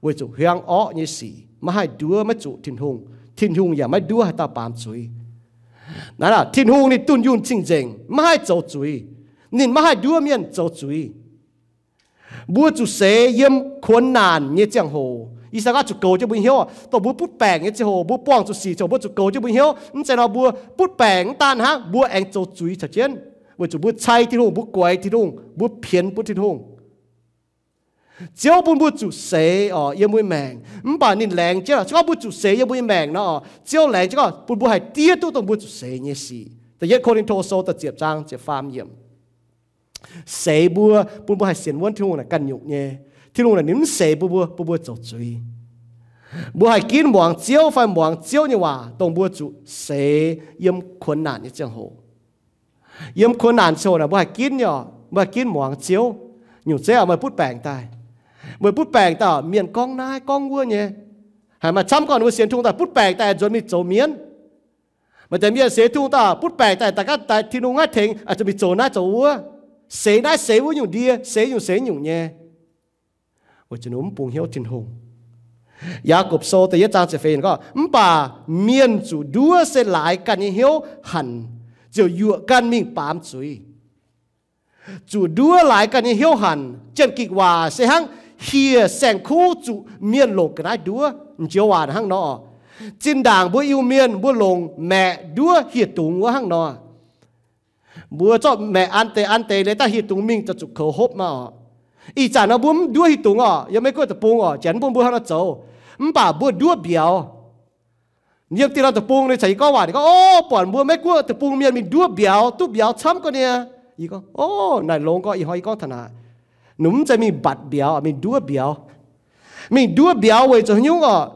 ไว้จุดเฮียงอ้อนี่สีมาให้ด้วยไม่จุดทิ้นหุ่งทิ้นหุงอย่าไม่ดูให้ตาปามจุยนั่นล่ะทิ้นหุงนี่ตุนยุนจริงจริงไม่ให้เจ้าจุยนินไม่ให้ดูเมียนเจ้าจุยบัวจุเสเยี่ยมขวนนานเนี่ยจังโหอีสังกัดจุโกจะบุญเหี้ยวตัวบัวปุ๊ดแปงเนี่ยจะโหบัวป้องจุสีจะบัวจุโกจะบุญเหี้ยวนั่นจะเราบัวปุ๊ดแปงตานฮะบัวแองเจ้าจุยเฉยเช่นบัวจุบัวใช้ที่รุ่งบัวกวยที่รุ่งบัวเพียนปุ๊ดที่รุ่งจ้าบุญบุจุเสอ๋อยังบุญแมงมันป่านนีนแรงเจ้าเจ้าบุญจุเสยยังบุญแมงเนาะเจ้าแรงเจ้าบุญบุหาเตี้ยตุ้ต้องบุญจุเสเนี่ยสิแต่ยัดโคนินโทโซแต่เจียบจังเจียบฟามเยี่ยมเสบัวบุญบุหาเสียนวันที่ลุงน่ะกันหยุกเนี่ยที่ลุงน่ะนิ่มเสบัวบัวบัวบัวจดจุยบัวหายกินหวังเจ้าฟันหวังเจ้าเนี่ยว่าต้องบุญจุเสยังขวนหนานเนี่ยจังโหยังขวนหนานโซน่ะบัวหายกินเนี่ยบัวกินหวังเจ้าอยู่เจ้ามาพูดแปลงตายเมื่อพูดแปลงต่อเมียนกองนายกองวัวเนี่ยหามาช้ำก่อนว่าเสียงทุ่งต่อพูดแปลงแต่จนมีโจเมียนมันจะมีเสียทุ่งต่อพูดแปลงแต่แต่ก็แต่ที่นุ่งง่ายเถงอาจจะมีโจน้าโจวัว เสียน้าเสียวัวอยู่เดียเสียอยู่เสียอยู่เนี่ยว่าจะนุ่มปุ่งเหี้ยวทินหง ยากบโซแต่ยะจางเสเฟนก็มป่าเมียนจูดัวเสหลายกันเหี้ยวหันจะยั่วกันมิ่งปามสุยจูดัวหลายกันเหี้ยวหันเจนกิกว่าเสียหัง hìa sẻng khu chủ miền lộ cái này đúa chiếu hoàn hang nọ trên đảng bữa yêu miền bữa lồng mẹ đúa hiệt tủ ngua hang nọ bữa cho mẹ an te an te lấy ta hiệt tủ mình cho chụp khẩu hộp mà ý chả nó bữa đúa hiệt tủ ngọ giờ mấy cô ta bung ngọ chén bung bữa hăng nó chầu bà bữa đúa béo nhiều tiền nó tập bung này chảy có hoàn có ô bọn bữa mấy cô tập bung miền mình đúa béo tu béo chấm con nè ý con ô này lồng có ý hỏi con thằng nào núm cho mình bát béo mình đua béo mình đua béo với cho nhung à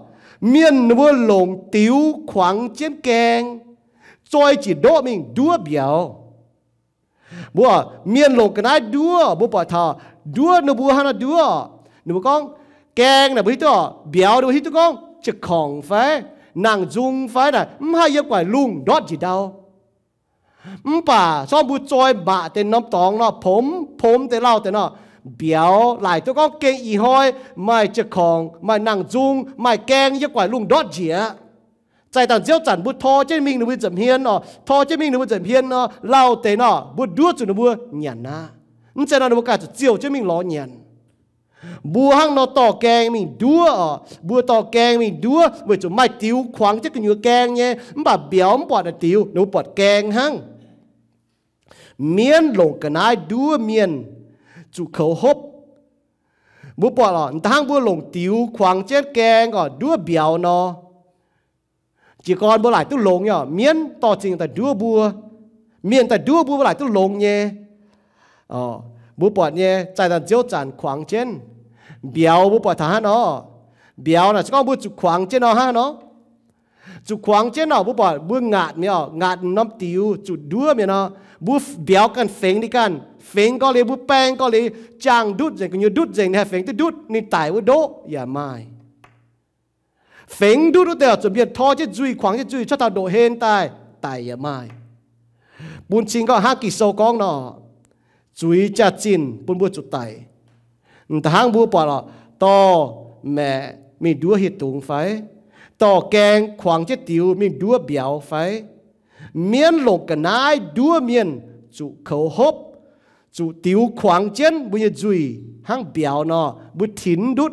miền vua lồng tiếu khoáng chén keng rồi chỉ đỗ mình đua béo bùa miền lồng cái này đua bùa bỏ thà đua nó bùa hana đua nó con keng là bùi to béo đồ hít to con chỉ khòng phải nàng dung phải là hai yêu quái lùng đốt chỉ đâu มป่าชอบบูจอยบะเต็นน้ำตองเนาะผมผมแต่เล่าแต่เนาะ biểu lại tôi có kê ý hoi mày chắc không, mày nặng dung mày keng như quải lùng đốt dĩa Tại tàn diêu chẳng bút thô trên mình nó bút dầm hiên nó thô trên mình nó bút dầm hiên nó lao tế nó bút đua cho nó bút nhàn na nhưng chạy nó bút cả chiều trên mình lo nhàn bua hăng nó tỏ keng mình đua bua tỏ keng mình đua bởi chỗ mày tiêu khoáng chứ cái nhựa keng nhé bà béo bọt là tiêu nó bọt keng hăng miên lộn cái nai đua miên จุเขาฮบบุปผอ่นทางบัวหลงติวขวางเจ็ดแกงก็ด้วยเบียวนอจีกรบัวหลายตุลงเนี่ยเมียนต่อจริงแต่ด้วยบัวเมียนแต่ด้วยบัวหลายตุลงเนี่ยอ๋อบุปผาเนี่ยใจแต่เจ้าจันขวางเจ็ดเบียวบุปผาทหารเนาะเบียวน่ะจะก็บุจุขวางเจ็ดเนาะฮะเนาะจุขวางเจ้าเนาะบุปผาบุวงาดเนี่ยงาดน้ำติวจุดด้วยเนี่ยเนาะบุวเบียวกันเฟงดิกัน phèn có lẽ bu bèn có lẽ chàng đút dành cũng như đút dành này phèn tới đút nên tại với đố dạ mai phèn đút đút đều chuẩn bị thò chết duy khoảng chết duy cho ta độ hên tài tại dạ mai Bún chính có hai kỳ sâu con nọ duy cha chín buôn buôn chụt tại ta hăng bu bỏ lọ to mẹ mình đua hít tùng phải to kèn khoảng chết tiêu mình đua béo phải miên lục cả nai đua miên chủ khẩu hộp จู่ติวขวางเจนบุญจุ â y giờ dùi hang บุถิ ó b ด a thín đút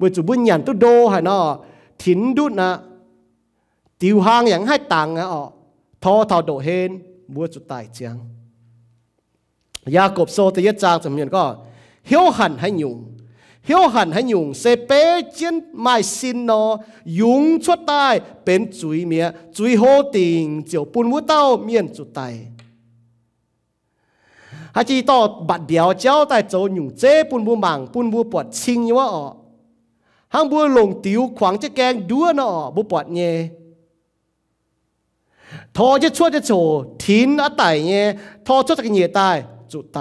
bữa chủ bữa n h à น t ô ด đô น a y nó thín อย่างให้ตังนะอ๋อทอทอโดเฮนบัวจุตายเจียงยากบโซตยจางสมเนียนก็ เฮียวหันให้ยุงเฮียวหันให้ยุงเซเปเจนไม่สินนอยุงชดตายเป็นจุยเมียจุยโฮติงเจียวปุนวุเต้าเมียนจุดตาย他知道八条交代做牛这半部忙半部不清一哦，行不龙丢狂只干多呢哦不不呢。ทอจะชั่วจะโฉทิ้นอัตไตเนี่ยทอชั่วจะกินยตายจุดไต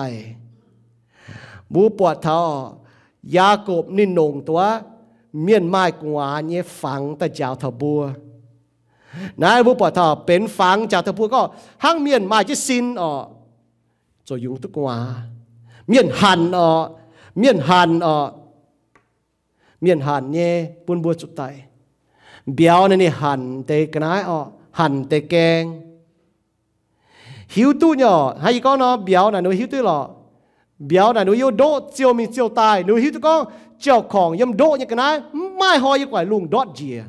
บูปวดทอยากบนิ่นงตัวเมียนไม้กวาเนี่ยฝังแต่เจ้าทบัวนายบูปวดทอเป็นฝังเจ้าทบัวก็ห้างเมียนไม้จะสินออ cho dùng tu qua miền hàn ở miền hàn ở miền hàn nhé buôn buôn chụp tay béo này nè hàn tê cái nái ở hàn tê keng hiếu tu nhỏ hay có nó béo này nó hiếu tu lọ béo này nó yêu đỗ chiều mình chiều tài nó hiếu tu con chiều khổng yếm đỗ như cái nái mai hoa như quả lùng đót gì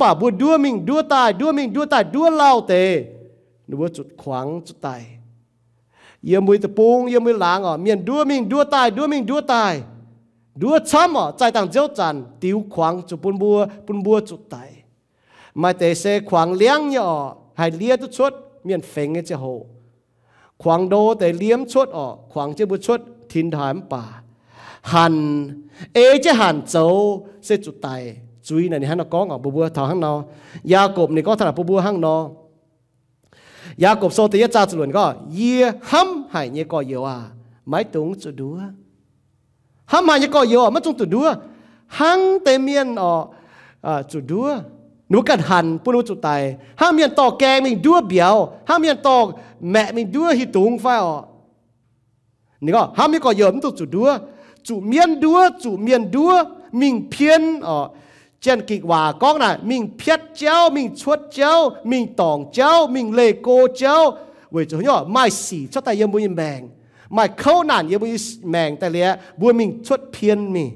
bà bùa đưa mình đưa tài đưa mình đưa tài đưa lao tê nó bùa chụp khoáng chụp tài เยี่ยมวยตะปูงเยี่ยมวยหลางอ๋อเมียนดัวมิงดัวตายดัวมิงดัวตายดัวช้ำอ๋อใจต่างเจ้าจันติวขวางจุปุนบัวปุนบัวจุดไตมาแต่เสขวางเลี้ยงย่อห้เลี้ยทุชดเมียนเฟงเจ้าโหขวางโดแต่เลี้ยมชดอ๋อขวางเจ้าบุชด ทินถามป่า หันเอจะหันเจ้าเสจุดไตจุยนนนี่ฮันก้องอ๋อบัวท่าหังนอยากบนี้ก็ถนัดบัวหางนอยากบโซติยจาจลุนก็เยี่ยห้ำหายเนี่ยก็เยาว่าไม่ตรงจุดดัวห้ำหายเนี่ยก็เยาว่าไม่ตรงจุดดัวหังเตเมียนออจุดดัวนูกัดหันปุนุจุดไตห้ามเมียนต่อแกงมิงดัวเบียวห้ามเมียนต่อแม่มิงดัวหิตุงไฟออนี่ก็ห้ามมีก็เยอะมันตุจุดดัวจุเมียนดัวจุเมียนดัวมิงเพียนออ chân kịch hòa con này mình phiết chéo mình chuốt chéo mình tỏng chéo mình lê cô chéo với chỗ nhỏ mai xỉ cho tay yên bùi mèng mai khâu nản yên bùi mèng tại lẽ bùi mình chuốt phiên mì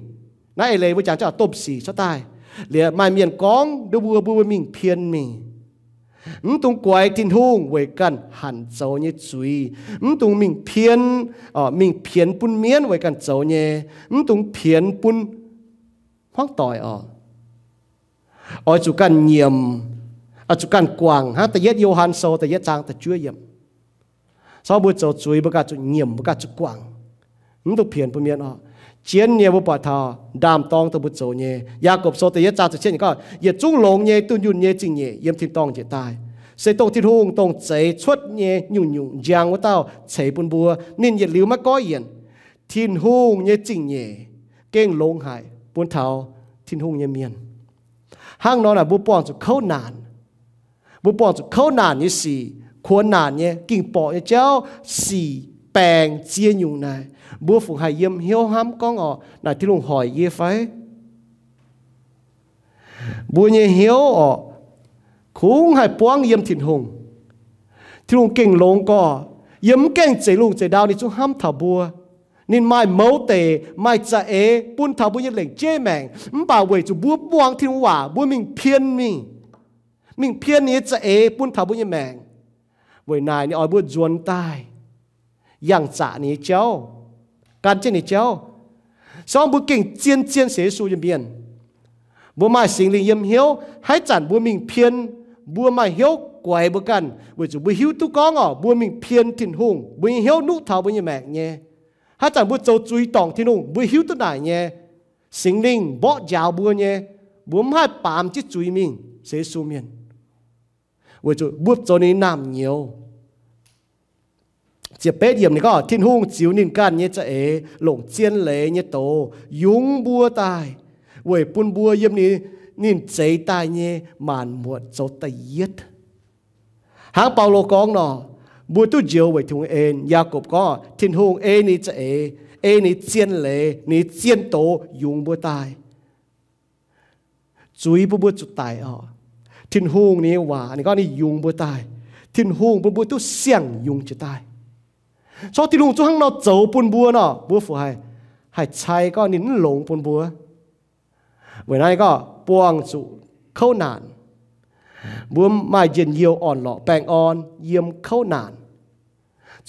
nãy lê bùi chẳng cho tôm xỉ cho tay lẽ mai miền con đôi bùi bùi mình phiên mì ừm tung quay tin hùng với cần hẳn cháu như chuy ừm tung mình phiên ờ mình phiên bùn miên với cần cháu nhé ừm tung phiên bùn hoang tỏi ờ อจุกันเยี่ยมอจุกันกวางฮะแต่เย็ดโยฮันโซแต่เย็ดจางแต่ช่วยเยี่ยมสาวบุตรโจุ่ยบกัดจุเยี่ยมบกัดจุกวางนี่นตุเพียนปเีียนอ่ะเชียนเนี่ยบุปผาดามตองตะบุตรโจเนี่ยยากบโซแต่เย็ดจางจะเช่นก็เย็ดจุ้งหลงเนี่ยตุนยุนเนี่ยจิงเนี่ยเยี่ยมทิมตองเจะตายเสตงที่ทุ่งตรงเจชุดเนี่ยยุ่งยุ่งยางว่าเต้าเฉยปุนบัวนิ่นเย็ดหลิวมะก้อยเย็นทินหุ่งเนี่ยจิงเนี่ยเก้งลงหายปุนเทาทินหุ่งเนี่ยเมียน hang nó là bu bọn chú khâu nàn bu bọn chú khâu nàn như xì khua nàn nhé kinh bỏ như cháu xì bèn chia nhủ này bu phụ hài yếm hiếu hám con ọ này thì lùng hỏi ye phái bu nhé hiếu ọ khung hài buông yếm thịt hùng thì lùng kinh lông cò yếm kinh chế lùng chế đào đi chú hám thảo bùa นินไม่เมาเตไม่จะเอปุ่นทาบุญยเหล่งเจ๊แมงมันป่าเวจะบัวบวงทิ้งว่าบุญมิงเพียนมิมิงเพียนนี้จะเอปุ่นทาบุญยแมงเวนายนี่ออยบุวจวนตายยังจะนี้เจ้า การเจนี่เจ้าสองบุญเก่งเจียนเจียนเสียสูยเบียนบัวไม่สิงลิยมเหี้ยวให้จันบัวมิงเพียนบัวไม่เหี้ยวกวยบุกันเวจะบัวหิวตุกองอ๋อบัวมิงเพียนถิ่นหงบัวเหี้ยวนุทาบุญยแมงเนี่ย hát chẳng bữa châu chui tòng thì nung bữa hiếu tất đại nhé sinh linh bỏ giáo bữa nhé bữa mai bám chiếc chui mình sẽ su miền vừa chú bữa châu này làm nhiều chỉ bé điểm này có thiên hung chiếu nên can nhé chả ế lộng chiên lệ nhé tổ yúng bua tài vừa pun bua yếm này nên chế tài nhé màn muộn châu tay yết hãng Paulo con nọ บุตรเจียวไว้ทุงเอ็นยากบก็ทิ้นหงเอนี่จะเอเอนี่เจียนเลนี่เจียนโตยุงบัวตายจุยบัวจุดตายอ๋อทิ้นหงนี้ว่านี่ก็นี่ยุงบัวตายทิ้นหงบัวตุเสียงยุงจะตายชอบทินหงจุหังเราเจ้าปุนบัวเนาะบัวฝูให้ให้ชายก็นิ่นหลงปุนบัวเวลานี้ก็ปวงจุเข้านานบัวมาเย็นเยียวอ่อนหล่อแปลงอ่อนเยี่ยมเข้านาน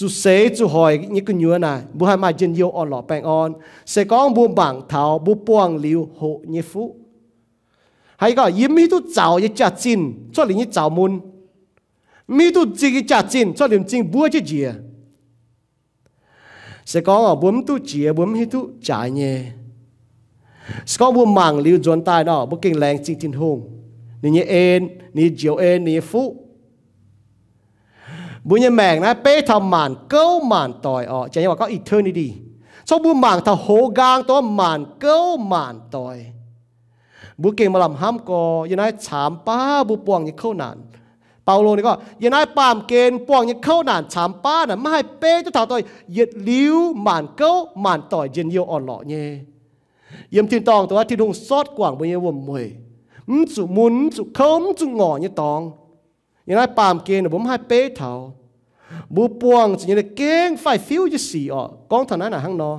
chú xế chú hỏi những cái nhớ này bu hai mai chân yêu on lọ bèn on sẽ có bố bằng thảo bu buông liu hộ như phú hay có yếm mi tu chào như cha chín cho lý như chào môn mi tu chỉ cái cha chín cho liềm chín bố chứ gì sẽ có ở ờ, bố tu chỉ bố mi tu trả nhẹ sẽ có bố mảng liu dọn tai đó bu kinh lành chín chín hùng nị như en nị diệu en nị phú บุญยังแมงนะ เป้ทำหมันเก้าหมันต่อยออจะยังว่าก็อีเทอร์นิดีชอบบุญหมางถ้าโหกางตัวหมันเก้าหมันต่อยบุเก่งมาลำห้ามกอยังไงฉามป้าบุปวงยังเข้านานเปาโลนี่ก็ยังไงปามเกณฑ์ปวงยังเข้านานฉามป้าน่ะไม่ให้เป้จะถาต่อยเย็ดลิ้วหมันเก้าหมันต่อยเย็นเยียวอ่อนหล่อเย่เยี่ยมทินตองตัวที่ดงซอดกว่างบุญยังวมมวยสุมุนสุเข้มสุงอเนี่ยตองยังไงปามเกณฑ์ผมให้เป๊ะเถาบูปวงสิ่งนี้เก่งไฟฟิวยี่สี่อ๋อกองเท่านั้นนะ้ังนอ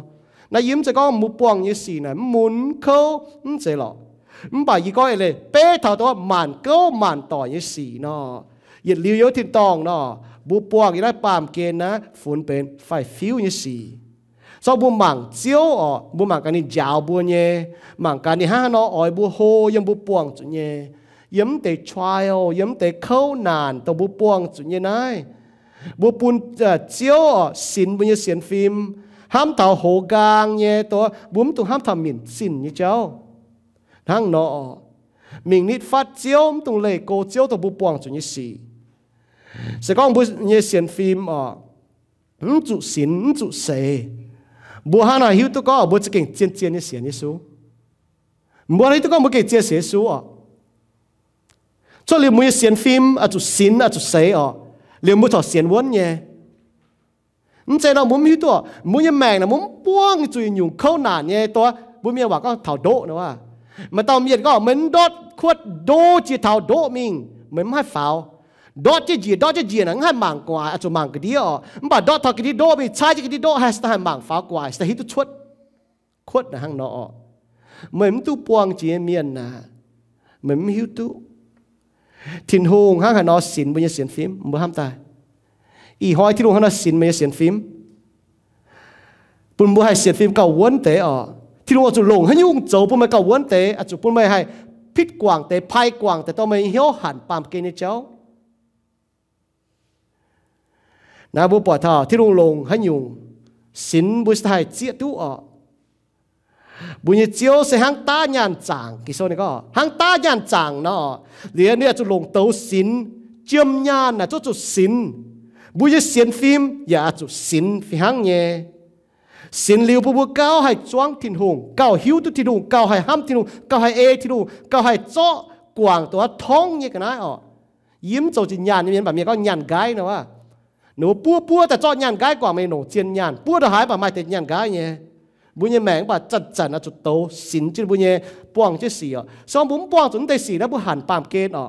นายยิ้มจะก็มูปวงยี่สี่นะหมุนเขาไม่ใช่หรอมัน่ายยี่ก้อยเลยเป๊ะเท่าตัวมันเก้ามันต่อยี่สี่นอยัดลิ้วยอะทิ้งตองนอบูปวงยี่ไ้ปามเกณฑ์นะฝนเป็นไฟฟิวยี่สี่อบุมังเจียวอ๋อบุมังกันนี่ยาวบัวเย่มังกันนี่ห้านออ๋อยบุโฮยังบุปวงจุเย่ yếm tế trial yếm tế khâu nàn tàu bố buông chủ như này bố bun à, chiếu xin bu như xin phim ham tàu hồ gang nhé to bố tung ham tham mình xin như cháu thằng nọ mình nít phát chiếu tung lệ cô chiếu tàu bố buông chủ như xì sẽ có bố như xin phim à chủ xin chủ bố bu hana hiu tu có bố chỉ kinh chiến chiến như xin như số bố hana hiu tu có bu kinh chiến sĩ số à cho liều mui xiên phim à chú xin à chú say ở à, liều mui thọ xiên vốn nhé nhưng thế nào muốn hiểu tổ muốn như mèn là muốn buông chú nhung khâu nản nhé tôi bố mẹ bảo con thảo độ nữa à mà tao miệt có mình đốt khuất đô chỉ thảo độ mình mình mới pháo đốt chỉ gì đốt chỉ gì nó hay mảng quả à chú mảng cái đi ở à. mà đốt thọ cái đi đô bị sai cái đi đô hay sao hay mảng pháo quả sao hít tu chuột khuất là hang nọ mình tu buông chỉ miền nà mình hiểu tu ทินหงห้างหันอสินบุญเสียนฟิมบ่ห้ามตาย อีหอยที่ลงหันอสินบุญเสียนฟิมปุ่นบ่ให้เสียนฟิมเก่าวนเตออที่ลุงจุลง ให้ยุ่งโจปุ่นไม่เก่าวนเตอจุปุ่นไม่ให้พิษกว่างเต่ภายกว่างแต่ต้องไม่เหี้ยวหันปามเกณฑ์เจ้านะบุปผาที่ลงลงให้ยุ่งสินบุษไทยเจี๊ยตู้ออบุญเจียวเสียงตาหยานจางกิโซนี่ก็หางตาหยานจางเนาะเรียนเนี่ยจุลงเต้าสินเจียมหยานนะจุจุสินบุญเสียนฟิมอย่าจุสินฟิหางเย่สินลิวผู้ผู้เก้าให้จ้วงทินหง เก้าหิวตุทินหงเก้าให้ห้ามทินหงเก้าให้เอทินหงเก้าให้เจาะกว่างตัวท้องเนี่ยกันนะอ๋อยิ้มโจจินยานนี่เป็นแบบนี้ก็ยันไกนะว่าหนูปัวปัวแต่เจาะยันไกกว่าไม่หนูเจียนยันปัวจะหายแบบไม่แต่ยันไกเนี่ยบุญยแมงป่าจัดจันจุดโตสินจุดบุญยป้องจุดสีอ่ะสองบุ้มป้องจุดเตสีแล้วบุหันปามเกณฑ์อ่ะ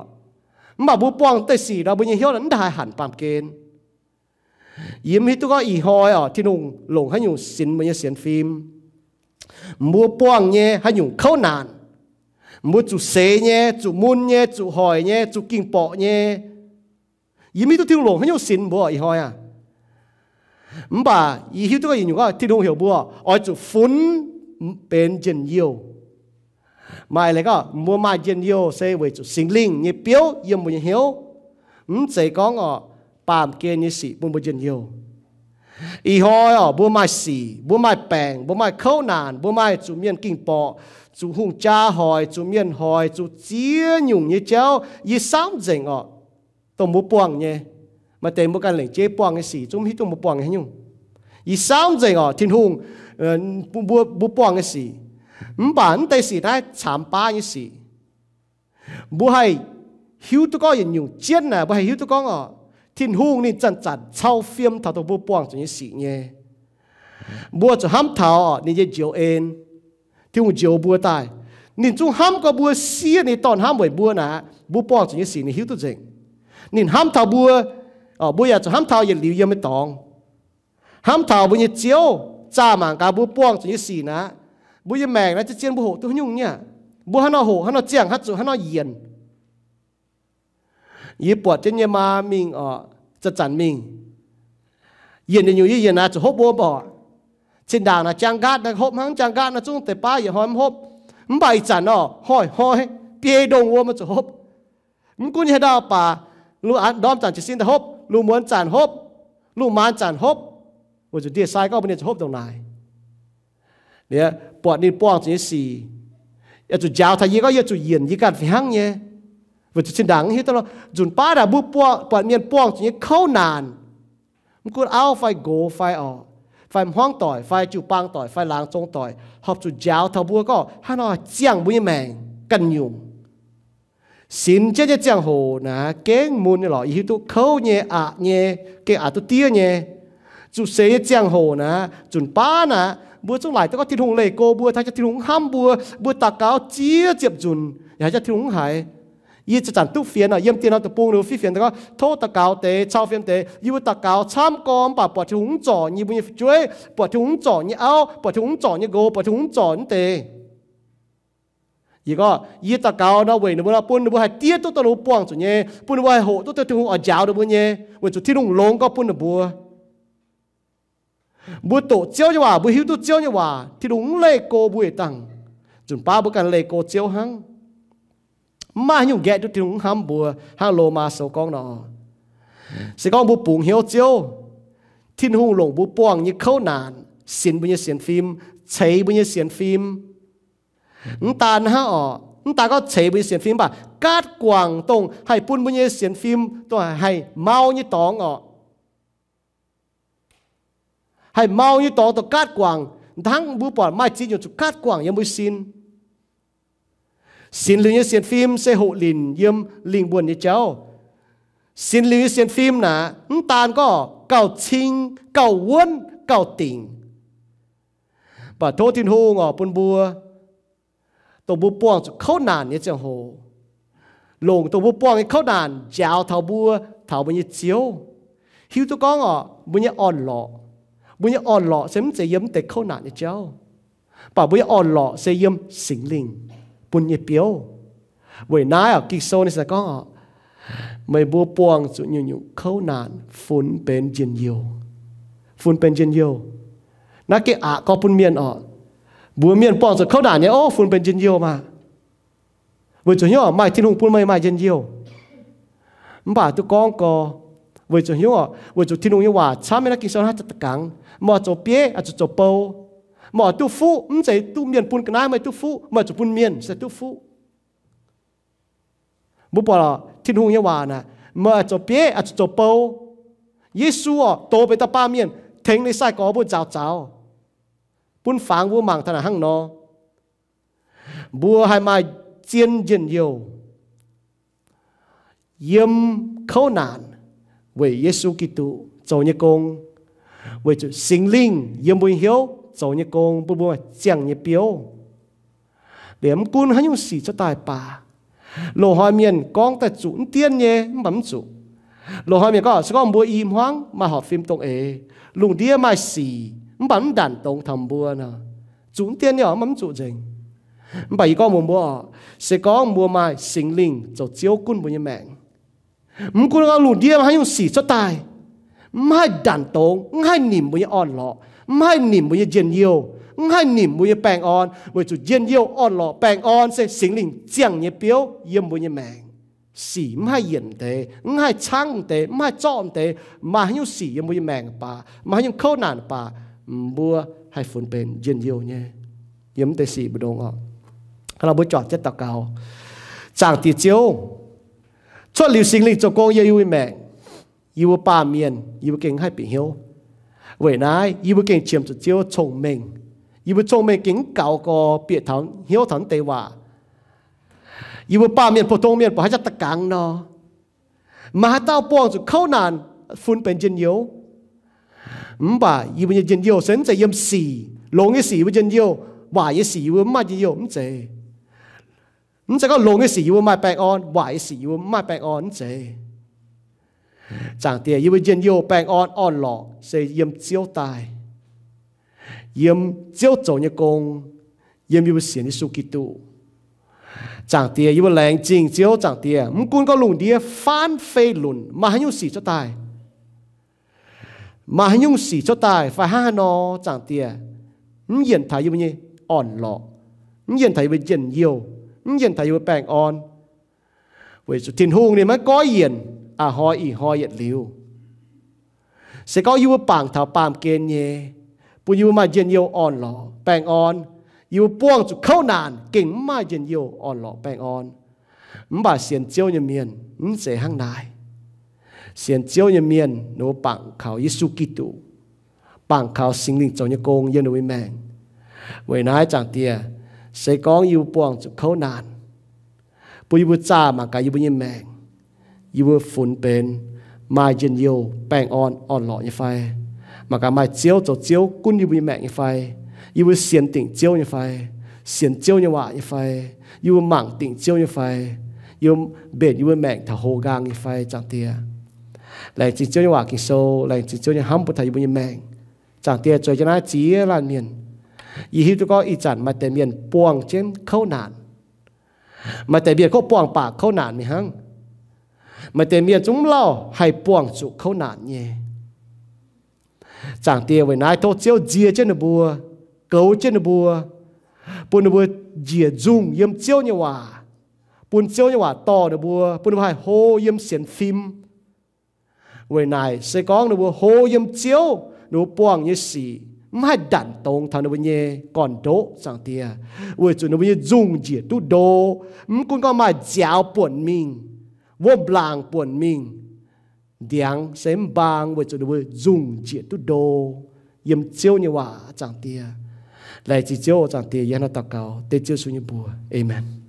บ่บุป้องเตสีแล้วบุญยเฮียวนั้นได้หันปามเกณฑ์ยิ้มให้ตัวก็อีหอยอ่ะที่นุ่งหลงให้อยู่สินบุญยเสียนฟิล์มมัวป้องเนี่ยให้อยู่เข้านานมัวจุเสเนี่ยจุมุนเนี่ยจุหอยเนี่ยจุกิ่งเปาะเนี่ยยิ้มให้ตัวที่หลงให้อยู่สินบ่อีหอยอ่ะ唔吧，以後都個人話鐵通曉不？我做款變真要，買嚟個唔好買真要，所為做成靈你表要唔曉，唔就講哦，辦件嘅事唔冇真要。以後哦，唔買事，唔買病，唔買苦難，唔買做面經薄，做紅家害，做面害，做只用嘅招，以三正哦，都冇幫嘅。mà tên một cái lệnh chế bỏng cái sĩ, chúng hít chúng một bỏng cái nhung y sound gì ngọ thiên hùng ờ, bu bu bỏng cái bản tay xì ta chạm ba cái sĩ, bu hay hiếu tu có hiện nhung chết nè bu hay hiếu tu có ngọ thiên hùng nên chặn chặn sau phim thảo tôi bu bỏng cho như xì nhé bu cho ham thảo nên như chiều en thiên hùng chiều bu tai nên chúng ham có bu xì nên tòn ham bởi bu nè bu bỏng cho như xì nên hiếu tu dừng nên ham thảo bua 哦，不要做喊头也留要咪当，喊头不要招，炸嘛家不帮只要死呢，不要命呢，就煎不好都用呢，不喊那好喊那讲，喊做喊那严，一波真也嘛命哦，จะจันมิงเย好นอยู่ยี่เย็นนะจะฮบบัวบ่อเช่นดางนะจังกาดนะฮบมังจังกาดนะจุ้งแต่ป้าอย่าหอมฮบมันใบจันอ๋อห้อยห้อยเปียดงวัวมันจะฮบมันกุญแจดาวป่ารู้อันดอมจันจะสิ้นแต่ฮบลูมวนจานฮบลูมานจานฮบว่าจะเดียสายก็เป็นจะฮบตรงไหน เนี่ยปอดนี่ป้องจะสี่ยาจุดยาวทายก็ยาจุดเย็นยี่การฟิหังเนี่ยว่าจะชินดังฮิตลอดจุนป้าดาบุป้องปอดเมียนป้องจะเข้านานมันกูเอาไฟโกไฟออกไฟห้องต่อยไฟจูปังต่อยไฟล้างจงต่อยหอบจุดยาวทับัวก็ฮานอเจียงบุยแมงกันยุง xin chế chế chẳng hồ nà kén môn lọ yếu tu khâu nhẹ ạ nhẹ cái ạ tu tia nhẹ chú xế chẳng hồ nà chuẩn ba nà bữa trong lại tôi có thiên hùng lệ cô bữa thay cho thiên hùng ham bữa bữa tạc cáo chia chẹp dùn nhà cho thiên hùng hải y cho chẳng tu phiền à yếm tiền nào tu bung được phi phiền đó thô tạc cáo tế trao phiền tế bữa tạc cáo tham con bà bỏ thiên hùng trỏ như bây giờ chuối bỏ thiên hùng trỏ như áo bỏ thiên hùng trỏ như gô bỏ thiên hùng trỏ như tế ยี่ก็ยี่ตะเกานาเวนบุ่าปุ่นนบุให้เตี้ยตุตะลุป่วงสุเนี่ยปุ่นนบุให้โหตุตะถึงอนเจาวดบุเนี่ยวันจุที่ลุงลงก็ปุ่นนบกวบุโตเจียวจะว่าบุหิวตุเจียวจะว่าที่ลุงเลโกบุเอตังจุนป้าบุกันเลโกเจียวหังมาหิวแกตุที่ลุงห้ามบัวห้างโลมาโซกองเนาะสิกองบุปุ่งเหียวเจียวที่นุงลงบุป่วงยี่เข้านานเสียนบุญเสียนฟิล์มใช้บุญเสียนฟิล์ม ta na ở ta có chế bị xiên phim bà cát quảng tông hay bún bún như xiên phim tôi hay mau như tóng ở ờ. hay mau như tóng tôi cát quảng thắng bố bỏ mai chỉ nhiều chút cát quảng yếm bùi xin xin lưu như xiên phim sẽ hộ lìn yếm lìn buồn như cháu xin lưu như xiên phim nà tàn có cầu chinh cầu quân cầu tình bà thô tin hô ngọ bún ờ, bùa ตัวบุปวงเข้านานเนี่ยจังโหลงตัวบุปวงเข้านานยาวเท่าบัวเท่าบุญเจียวหิวตัวก้องอ่ะบุญอ่อนหล่อบุญอ่อนหล่อเสมจะยิ้มแต่เข้านานเนี่ยเจ้าป่าบุญอ่อนหล่อเสยิ้มสิงลิงบุญเปียวเวยน้าอ่ะกิโซนี่สก้องอ่ะไม่บัวปวงจุญยุเข้านานฝุ่นเป็นเย็นเยียวฝุ่นเป็นเย็นเยียวนักเกะก็ปุ่นเมียนอ่ะบัวเมียนป้อนสุดเขาด่าเนี่ยโอ้ฝุ่นเป็นเยนเยียวมาเวจุนยอไม่ที่ลุงพูดไม่ไม่เยนเยียวมันบาตุกองกอเวจุนยอเวจุที่ลุงยังว่าช้าไม่นักกินสนาจะตะกังมอจบเปี้ยอาจจะจบเปหมอตุฟุมันใ่ตุเมียนปุนกันได้ไม่ตุฟุมันจะปุนเมียนใส่ตุฟุบุปผาทิ้งหงยาวานะเมื่อจบเปี้ยอาจจะจบเป่ยิสูอ่ะโตไปตาป้าเมียนเทงในไส้กอบุญเจ้าเจ้าปุ่นฟางบัวมังธนาหั่งนอบัวให้มาเจียนยินเยียวเยี่ยมเข้านานเวเยซูกิตุเจ้าเนี่ยกงเวจุสิงลิงเยี่ยมบุญเหียวเจ้าเนี่ยกงปุ่นบัวเจียงเนี่ยเปียวเหลี่ยมกุนให้ยุ่งสีจะตายป่าโลหอยเมียนกองแต่จุนเตียนเย่มั่มจุโลหอยเมียนก็สก้อมบัวอีมห้องมาหอบฟิล์มตรงเอลุงเดียมาสี bắn đàn tông thầm bùa nà chúng tiên nhỏ mắm trụ dình bảy con mùa mùa sẽ có mùa mai sinh linh cho chiếu cun bùa nhân mạng mù cun ngang lùn điêm hay xỉ cho tài mai đàn tông ngay nìm bùa nhân on lọ mai nìm bùa nhân diên yêu ngay nìm bùa nhân bèng on bùa chủ diên yêu on lọ bèng on sẽ sinh linh chẳng nhẹ biểu yếm bùa nhân mạng sĩ mai yên tế ngay chăng tế mai chọn tế mà hay xỉ yếm bùa nhân mạng bà mà hay khâu nạn bà mua hay phun bền dân yêu nhé yếm tê sĩ bờ đông ạ khá là bữa chọn chất tạc cao chẳng thì chiếu cho lưu sinh linh cho con yêu yêu mẹ yêu ba miền yêu kinh hay bị hiếu vậy nái yêu kinh chiếm cho chiếu chồng mình yêu chồng mình kính cao có biệt thắng hiếu thắng tây hòa yêu ba miền phổ thông miền bỏ hết chất tạc càng nó mà tao buông cho khâu nạn phun bền dân yêu 唔把伊本人要神在用事，龍嘅事本人要，話嘅事要乜嘢要唔濟？唔就個龍嘅事要乜白安，話嘅事要乜白安唔濟？จากเดียยิมเย็นโยแปลงอ่อนอ่อนหล่อเสยยิมเจียวตายยิมเจียวโจยกงยิมยิมเสียนิสุกิตุจากเดียยิมแรงจริงเจียวจากเดียมกุนก็ลุงเดียฟานเฟลุนมาให้ยุสีจะตายมาหยุงสีจะตายฟ่าห้านอจางเตียนี่เย็นไทยอยู่มีอ่อนหลอกนี่เย็นไทยไปเย็นเยียวนี่เย็นไทยอยไปแปลงอ่อนเวสุทินหงนี่มันก้อยเย็นอ่ะหอยอีหอยเย็ดเหลียวเสก็อยู่ปางแถวปามเกณฑ์เยปุยอยู่มาเย็นเยียวอ่อนหลอแปลงอ่อน อยู่ป้วงจุดเข้านานเก่งมาเย็นเยียวอ่อนหลอแปลงอ่อนมันบาดเสียนเจียวเนี่ยเมียนนันเสียหางนายเสียนเจ้าเยี่ยมียนนูปังเขาเยิสุกิตูปังเขาสิงหลิงเจงยโกงเยนวิแมงเวนายจางเตียเสกองอยู่ปวงจุเขานานปุยบุจ้ามากายบุยแมงยูฝุ่นเป็นมาเย็นเยียแป้งอ่อนอ่อนหล่อยไฟมากามาเจียวจดเจียวกุนยูบุยแมงยไฟยูเสียนติ่งเจียวยไฟ เสียนเจียวยว่ยไฟยูหมังติ่งเจียวยไฟยูเบ็ดยูแมงถ้าโหกลางยไฟจางเตีย来只叫你话经收，来只叫你喊不太有不命，长爹最叫那几烂面，以后这个一盏嘛对面帮真口难，嘛对面靠帮把口难咪行，嘛对面中老还帮助口难呢，长爹为那都只有接真的不，狗真的不，不能不接中，也叫你话。ปุ่นเจียวยังว่าต่อเดบัวปุ่นว่าโฮเยี่ยมเสียนฟิมวยนายเสกองนูโฮยมเจียวนูปวงยี่สีไม่ดันตรงทางนวเยก่อนโดสังเตียเวจุนวเยจุงเจียตุโดมกุนก็มาเจียวปวนมิงวบลางปวนมิงเดียงเสมบางเวจุนวเยจุงเจียตุโดยมเจียวเนี่ยว่าจังเตีย来自教长的耶纳祷告，得救属你不，Amen。